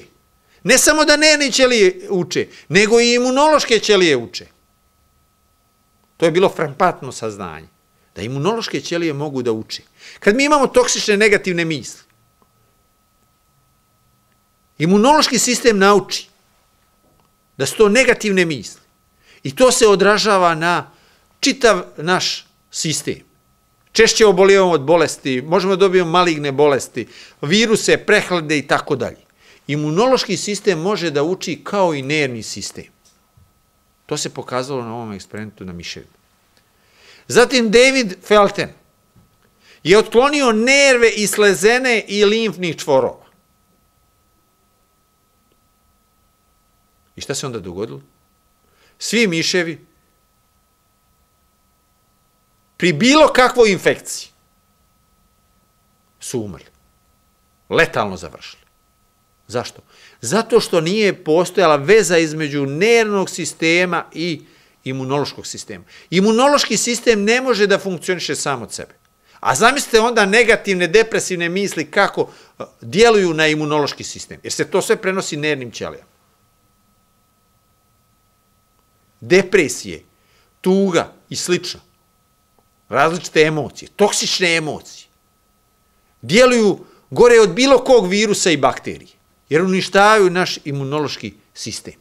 Ne samo da nene ćelije uče, nego i imunološke ćelije uče. To je bilo frempatno saznanje. Da imunološke ćelije mogu da uče. Kad mi imamo toksične negativne misli, imunološki sistem nauči da su to negativne misli. I to se odražava na čitav naš sistem. Češće obolijevamo od bolesti, možemo da dobijemo maligne bolesti, viruse, prehlade i tako dalje. Imunološki sistem može da uči kao i nervni sistem. To se pokazalo na ovom eksperimentu na miševima. Zatim David Felten je otklonio nerve i slezene i limfnih čvorova. I šta se onda dogodilo? Svi miševi pri bilo kakvoj infekciji su umrli. Letalno završili. Zašto? Zato što nije postojala veza između nervnog sistema i imunološkog sistema. Imunološki sistem ne može da funkcioniše sam od sebe. A zamislite onda negativne, depresivne misli kako djeluju na imunološki sistem, jer se to sve prenosi nervnim ćelijama. depresije, tuga i slično. Različite emocije, toksične emocije. Djeluju gore od bilo kog virusa i bakterije, jer uništavaju naš imunološki sistem.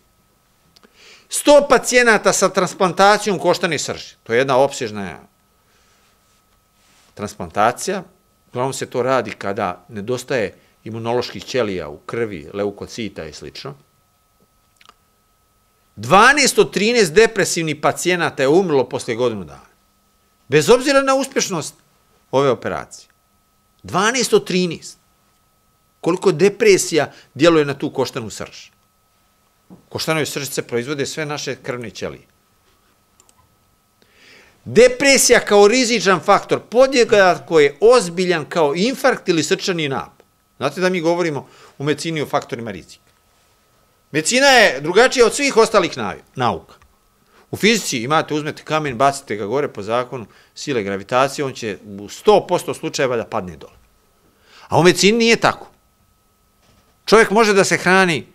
100 pacijenata sa transplantacijom koštane srži. To je jedna opsježna transplantacija. Uglavnom se to radi kada nedostaje imunoloških ćelija u krvi, leukocita i slično. 12 od 13 depresivnih pacijenata je umrlo posle godinu dana. Bez obzira na uspešnost ove operacije. 12 od 13. Koliko depresija djeluje na tu koštanu srž. Koštanoj sržice proizvode sve naše krvne ćelije. Depresija kao rizičan faktor podjednako je ozbiljan kao infarkt ili srčani napad. Znate da mi govorimo u medicini o faktorima rizika. Medicina je drugačija od svih ostalih nauka. U fizici imate, uzmete kamen, bacite ga gore po zakonu sile gravitacije, on će u 100% slučajeva da padne dole. A u medicini nije tako. Čovjek može da se hrani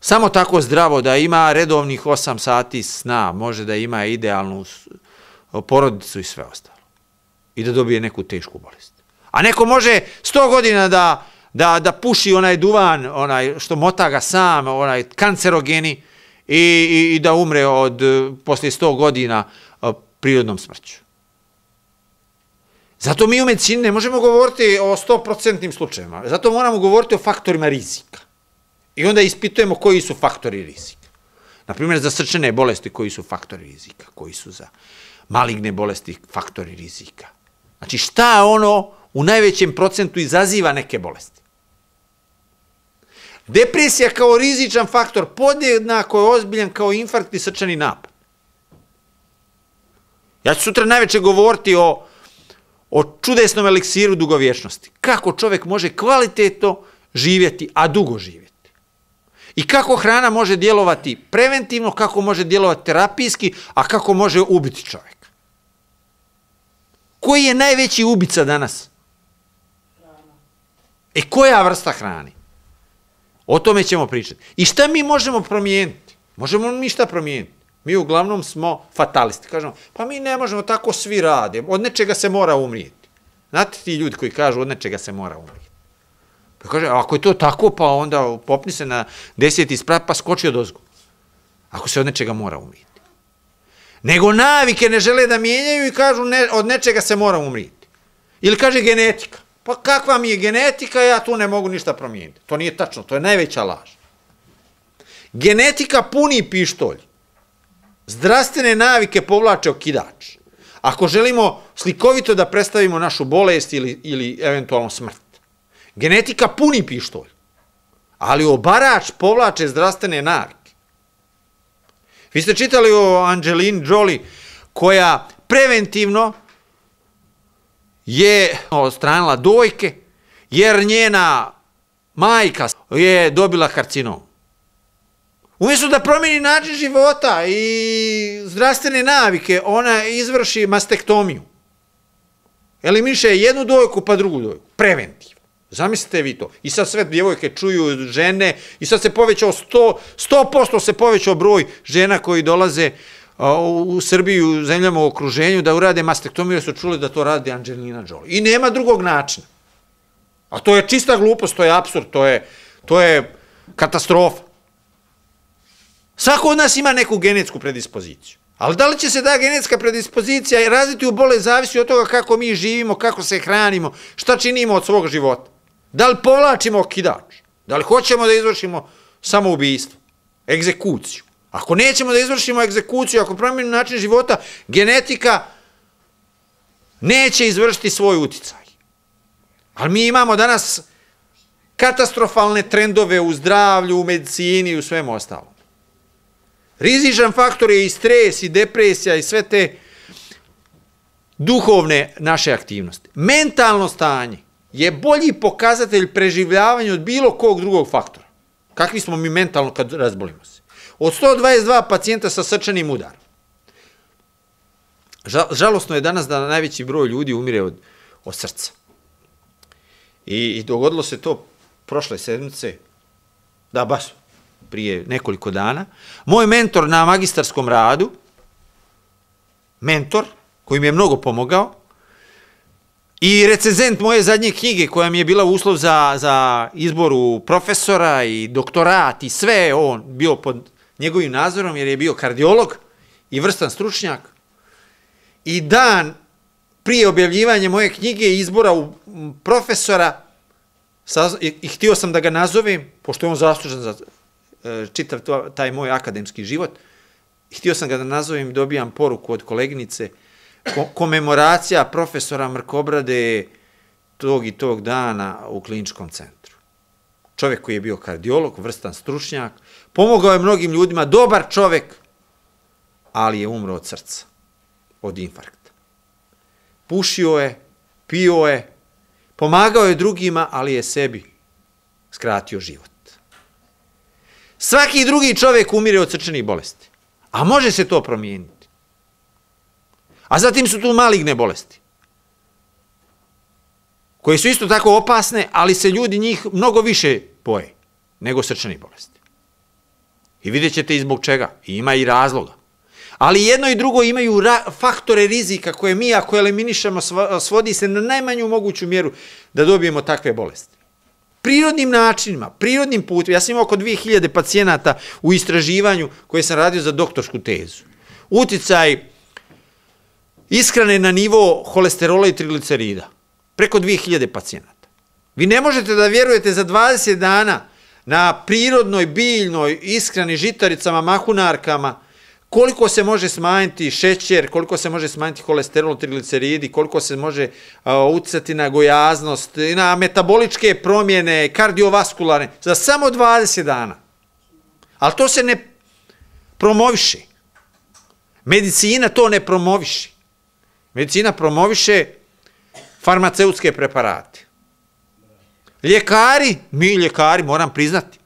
samo tako zdravo, da ima redovnih 8 sati sna, može da ima idealnu porodicu i sve ostalo. I da dobije neku tešku bolest. A neko može 100 godina da da, da puši onaj duvan, onaj što mota ga sam, onaj kancerogeni i, i, i da umre od, e, posle 100 godina e, prirodnom smrću. Zato mi u medicini ne možemo govoriti o 100% slučajima. Zato moramo govoriti o faktorima rizika. I onda ispitujemo koji su faktori rizika. Naprimjer, za srčane bolesti koji su faktori rizika, koji su za maligne bolesti faktori rizika. Znači, šta ono u najvećem procentu izaziva neke bolesti? Depresija kao rizičan faktor podjednako je ozbiljan kao infarkt i srčani napad. Ja ću sutra najveće govoriti o, o čudesnom eliksiru dugovječnosti. Kako čovek može kvalitetno živjeti, a dugo živjeti. I kako hrana može djelovati preventivno, kako može djelovati terapijski, a kako može ubiti čovjek. Koji je najveći ubica danas? Hrana. E koja vrsta hrani? O tome ćemo pričati. I šta mi možemo promijeniti? Možemo mi šta promijeniti? Mi uglavnom smo fatalisti. Kažemo, pa mi ne možemo, tako svi rade. Od nečega se mora umrijeti. Znate ti ljudi koji kažu od nečega se mora umrijeti. Pa kaže, ako je to tako, pa onda popni se na deseti sprat, pa skoči od ozgu. Ako se od nečega mora umrijeti. Nego navike ne žele da mijenjaju i kažu ne, od nečega se mora umrijeti. Ili kaže genetika. Pa kakva mi je genetika, ja tu ne mogu ništa promijeniti. To nije tačno, to je najveća laž. Genetika puni pištolj. Zdravstvene navike povlače okidač. Ako želimo slikovito da predstavimo našu bolest ili, ili eventualno smrt. Genetika puni pištolj. Ali obarač povlače zdravstvene navike. Vi ste čitali o Angelini Jolie koja preventivno je ostranila dojke jer njena majka je dobila karcinom. Umjesto da promijeni način života i zdravstvene navike, ona izvrši mastektomiju. Eliminiše jednu dojku pa drugu dojku. Preventivno. Zamislite vi to. I sad sve djevojke čuju žene i sad se povećao 100%, 100% se povećao broj žena koji dolaze u Srbiji, u zemljama u okruženju, da urade mastektomiju, su čuli da to radi Angelina Jolie. I nema drugog načina. A to je čista glupost, to je absurd, to je, to je katastrofa. Svako od nas ima neku genetsku predispoziciju. Ali da li će se da genetska predispozicija razviti u bolest zavisi od toga kako mi živimo, kako se hranimo, šta činimo od svog života. Da li povlačimo kidač? Da li hoćemo da izvršimo samoubistvo, egzekuciju? Ako nećemo da izvršimo egzekuciju, ako promenimo način života, genetika neće izvršiti svoj uticaj. Ali mi imamo danas katastrofalne trendove u zdravlju, u medicini i u svemu ostalom. Rizičan faktor je i stres i depresija i sve te duhovne naše aktivnosti. Mentalno stanje je bolji pokazatelj preživljavanja od bilo kog drugog faktora. Kakvi smo mi mentalno kad razbolimo se? Od 122 pacijenta sa srčanim udarom. Žalosno je danas da najveći broj ljudi umire od, od srca. I, I dogodilo se to prošle sedmice, da baš prije nekoliko dana. Moj mentor na magistarskom radu, mentor koji mi je mnogo pomogao, i recenzent moje zadnje knjige koja mi je bila uslov za, za izboru profesora i doktorat i sve on bio pod njegovim nadzorom jer je bio kardiolog i vrstan stručnjak. I dan prije objavljivanja moje knjige i izbora u profesora i, htio sam da ga nazovem, pošto je on zaslužen za e, čitav taj moj akademski život, htio sam ga da nazovem i dobijam poruku od koleginice, komemoracija profesora Mrkobrade tog i tog dana u kliničkom centru čovek koji je bio kardiolog, vrstan stručnjak, pomogao je mnogim ljudima, dobar čovjek, ali je umro od srca, od infarkta. Pušio je, pio je, pomagao je drugima, ali je sebi skratio život. Svaki drugi čovjek umire od srčanih bolesti. A može se to promijeniti. A zatim su tu maligne bolesti koje su isto tako opasne, ali se ljudi njih mnogo više boje nego srčani bolesti. I vidjet ćete i zbog čega. I ima i razloga. Ali jedno i drugo imaju faktore rizika koje mi ako eliminišemo svodi se na najmanju moguću mjeru da dobijemo takve bolesti. Prirodnim načinima, prirodnim putima, ja sam imao oko 2000 pacijenata u istraživanju koje sam radio za doktorsku tezu. Uticaj ishrane na nivo holesterola i triglicerida. Preko 2000 pacijenata. Vi ne možete da vjerujete za 20 dana na prirodnoj, biljnoj, iskrani žitaricama, mahunarkama, koliko se može smanjiti šećer, koliko se može smanjiti kolesterol, trigliceridi, koliko se može uh, ucati na gojaznost, na metaboličke promjene, kardiovaskularne, za samo 20 dana. Ali to se ne promoviše. Medicina to ne promoviše. Medicina promoviše farmaceutske preparate. Ljekari, mi ljekari, moram priznati,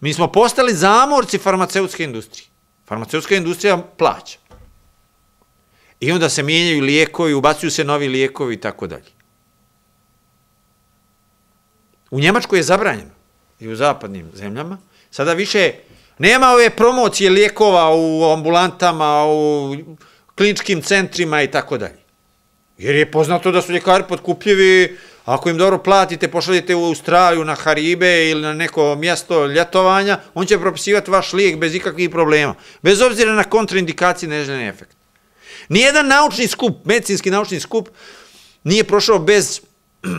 mi smo postali zamorci farmaceutske industrije. Farmaceutska industrija plaća. I onda se mijenjaju lijekovi, ubacuju se novi lijekovi i tako dalje. U Njemačkoj je zabranjeno i u zapadnim zemljama. Sada više nema ove promocije lijekova u ambulantama, u kliničkim centrima i tako dalje. Jer je poznato da su ljekari podkupljivi, ako im dobro platite, pošaljete u Australiju, na Haribe ili na neko mjesto ljetovanja, on će propisivati vaš lijek bez ikakvih problema. Bez obzira na kontraindikacije neželjeni efekt. Nijedan naučni skup, medicinski naučni skup, nije prošao bez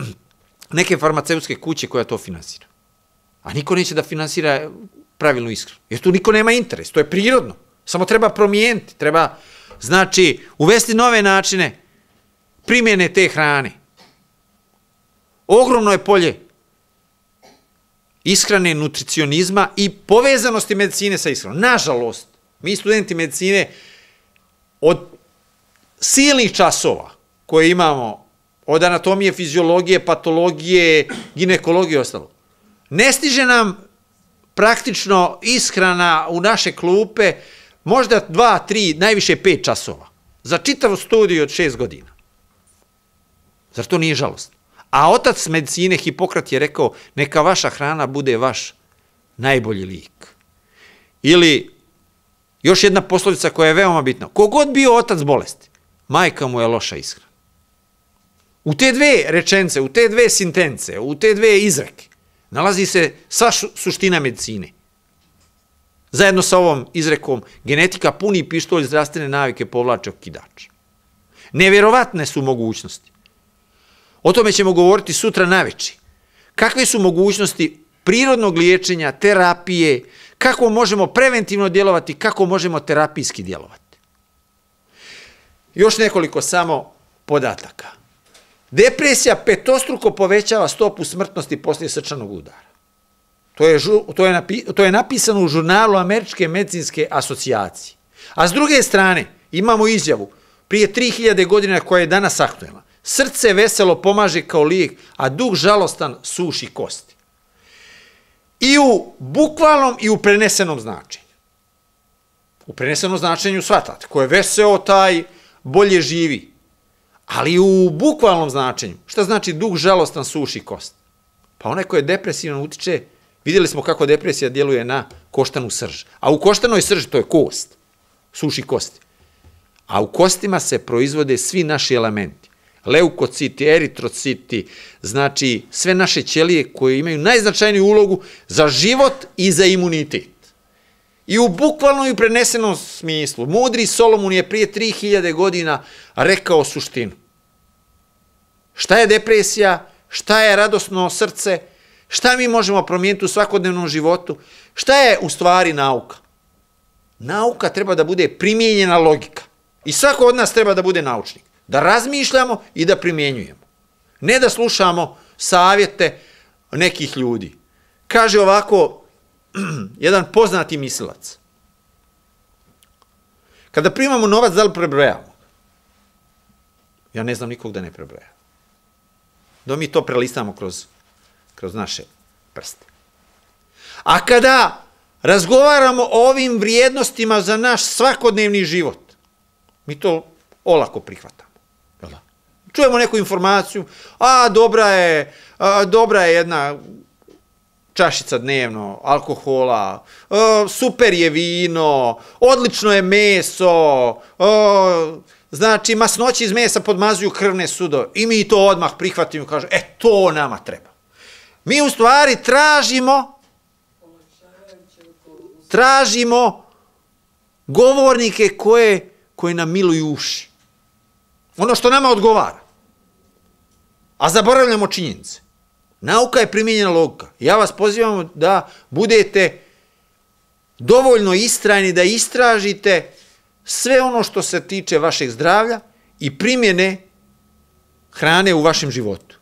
neke farmaceutske kuće koja to finansira. A niko neće da finansira pravilnu iskru. Jer tu niko nema interes, to je prirodno. Samo treba promijeniti, treba, znači, uvesti nove načine primjene te hrane. Ogromno je polje ishrane, nutricionizma i povezanosti medicine sa ishranom. Nažalost, mi studenti medicine od silnih časova koje imamo, od anatomije, fiziologije, patologije, ginekologije i ostalo, ne stiže nam praktično ishrana u naše klupe možda dva, tri, najviše pet časova za čitavu studiju od šest godina. Zar to nije žalostno? A otac medicine Hipokrat je rekao, neka vaša hrana bude vaš najbolji lik. Ili, još jedna poslovica koja je veoma bitna, kogod bio otac bolesti, majka mu je loša ishrana. U te dve rečence, u te dve sintence, u te dve izreke, nalazi se sva suština medicine. Zajedno sa ovom izrekom, genetika puni pištolj zdravstvene navike povlače okidač. Neverovatne su mogućnosti. O tome ćemo govoriti sutra naveči. Kakve su mogućnosti prirodnog liječenja, terapije, kako možemo preventivno djelovati, kako možemo terapijski djelovati. Još nekoliko samo podataka. Depresija petostruko povećava stopu smrtnosti poslije srčanog udara. To je, to, je napi, to je napisano u žurnalu Američke medicinske asocijacije. A s druge strane, imamo izjavu prije 3000 godina koja je danas aktuelna. Srce veselo pomaže kao lijek, a duh žalostan suši kosti. I u bukvalnom i u prenesenom značenju. U prenesenom značenju shvatate, ko je veseo taj bolje živi. Ali u bukvalnom značenju, šta znači duh žalostan suši kost? Pa onaj ko je depresivan utiče, videli smo kako depresija djeluje na koštanu srž. A u koštanoj srži to je kost, suši kosti. A u kostima se proizvode svi naši elementi leukociti, eritrociti, znači sve naše ćelije koje imaju najznačajniju ulogu za život i za imunitet. I u bukvalnom i prenesenom smislu, mudri Solomon je prije 3000 godina rekao suštinu. Šta je depresija, šta je radosno srce, šta mi možemo promijeniti u svakodnevnom životu, šta je u stvari nauka. Nauka treba da bude primijenjena logika. I svako od nas treba da bude naučnik da razmišljamo i da primjenjujemo. Ne da slušamo savjete nekih ljudi. Kaže ovako jedan poznati mislilac. Kada primamo novac, da li prebrojamo? Ja ne znam nikog da ne prebroja. Da mi to prelistamo kroz, kroz naše prste. A kada razgovaramo o ovim vrijednostima za naš svakodnevni život, mi to olako prihvatamo. Jel da? Čujemo neku informaciju, a dobra je, a, dobra je jedna čašica dnevno, alkohola, a, e, super je vino, odlično je meso, a, e, znači masnoći iz mesa podmazuju krvne sudove i mi to odmah prihvatimo, i kažu, e to nama treba. Mi u stvari tražimo tražimo govornike koje, koji nam miluju uši. Ono što nama odgovara. A zaboravljamo činjenice. Nauka je primijenjena logika. Ja vas pozivam da budete dovoljno istrajni da istražite sve ono što se tiče vašeg zdravlja i primjene hrane u vašem životu.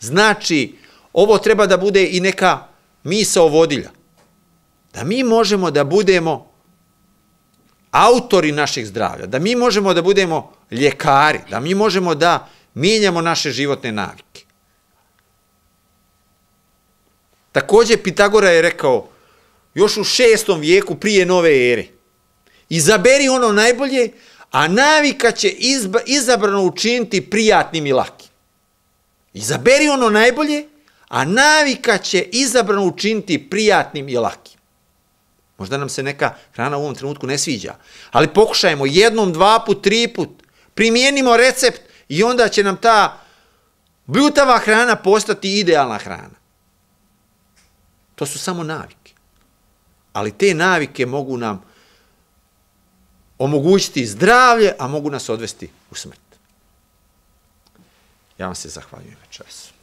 Znači, ovo treba da bude i neka misa o vodilja. Da mi možemo da budemo autori našeg zdravlja, da mi možemo da budemo ljekari, da mi možemo da mijenjamo naše životne navike. Takođe, Pitagora je rekao, još u šestom vijeku prije nove ere, izaberi ono najbolje, a navika će izba, izabrano učiniti prijatnim i lakim. Izaberi ono najbolje, a navika će izabrano učiniti prijatnim i lakim. Možda nam se neka hrana u ovom trenutku ne sviđa, ali pokušajmo jednom, dva put, tri put, primijenimo recept i onda će nam ta bljutava hrana postati idealna hrana. To su samo navike. Ali te navike mogu nam omogućiti zdravlje, a mogu nas odvesti u smrt. Ja vam se zahvaljujem večeras.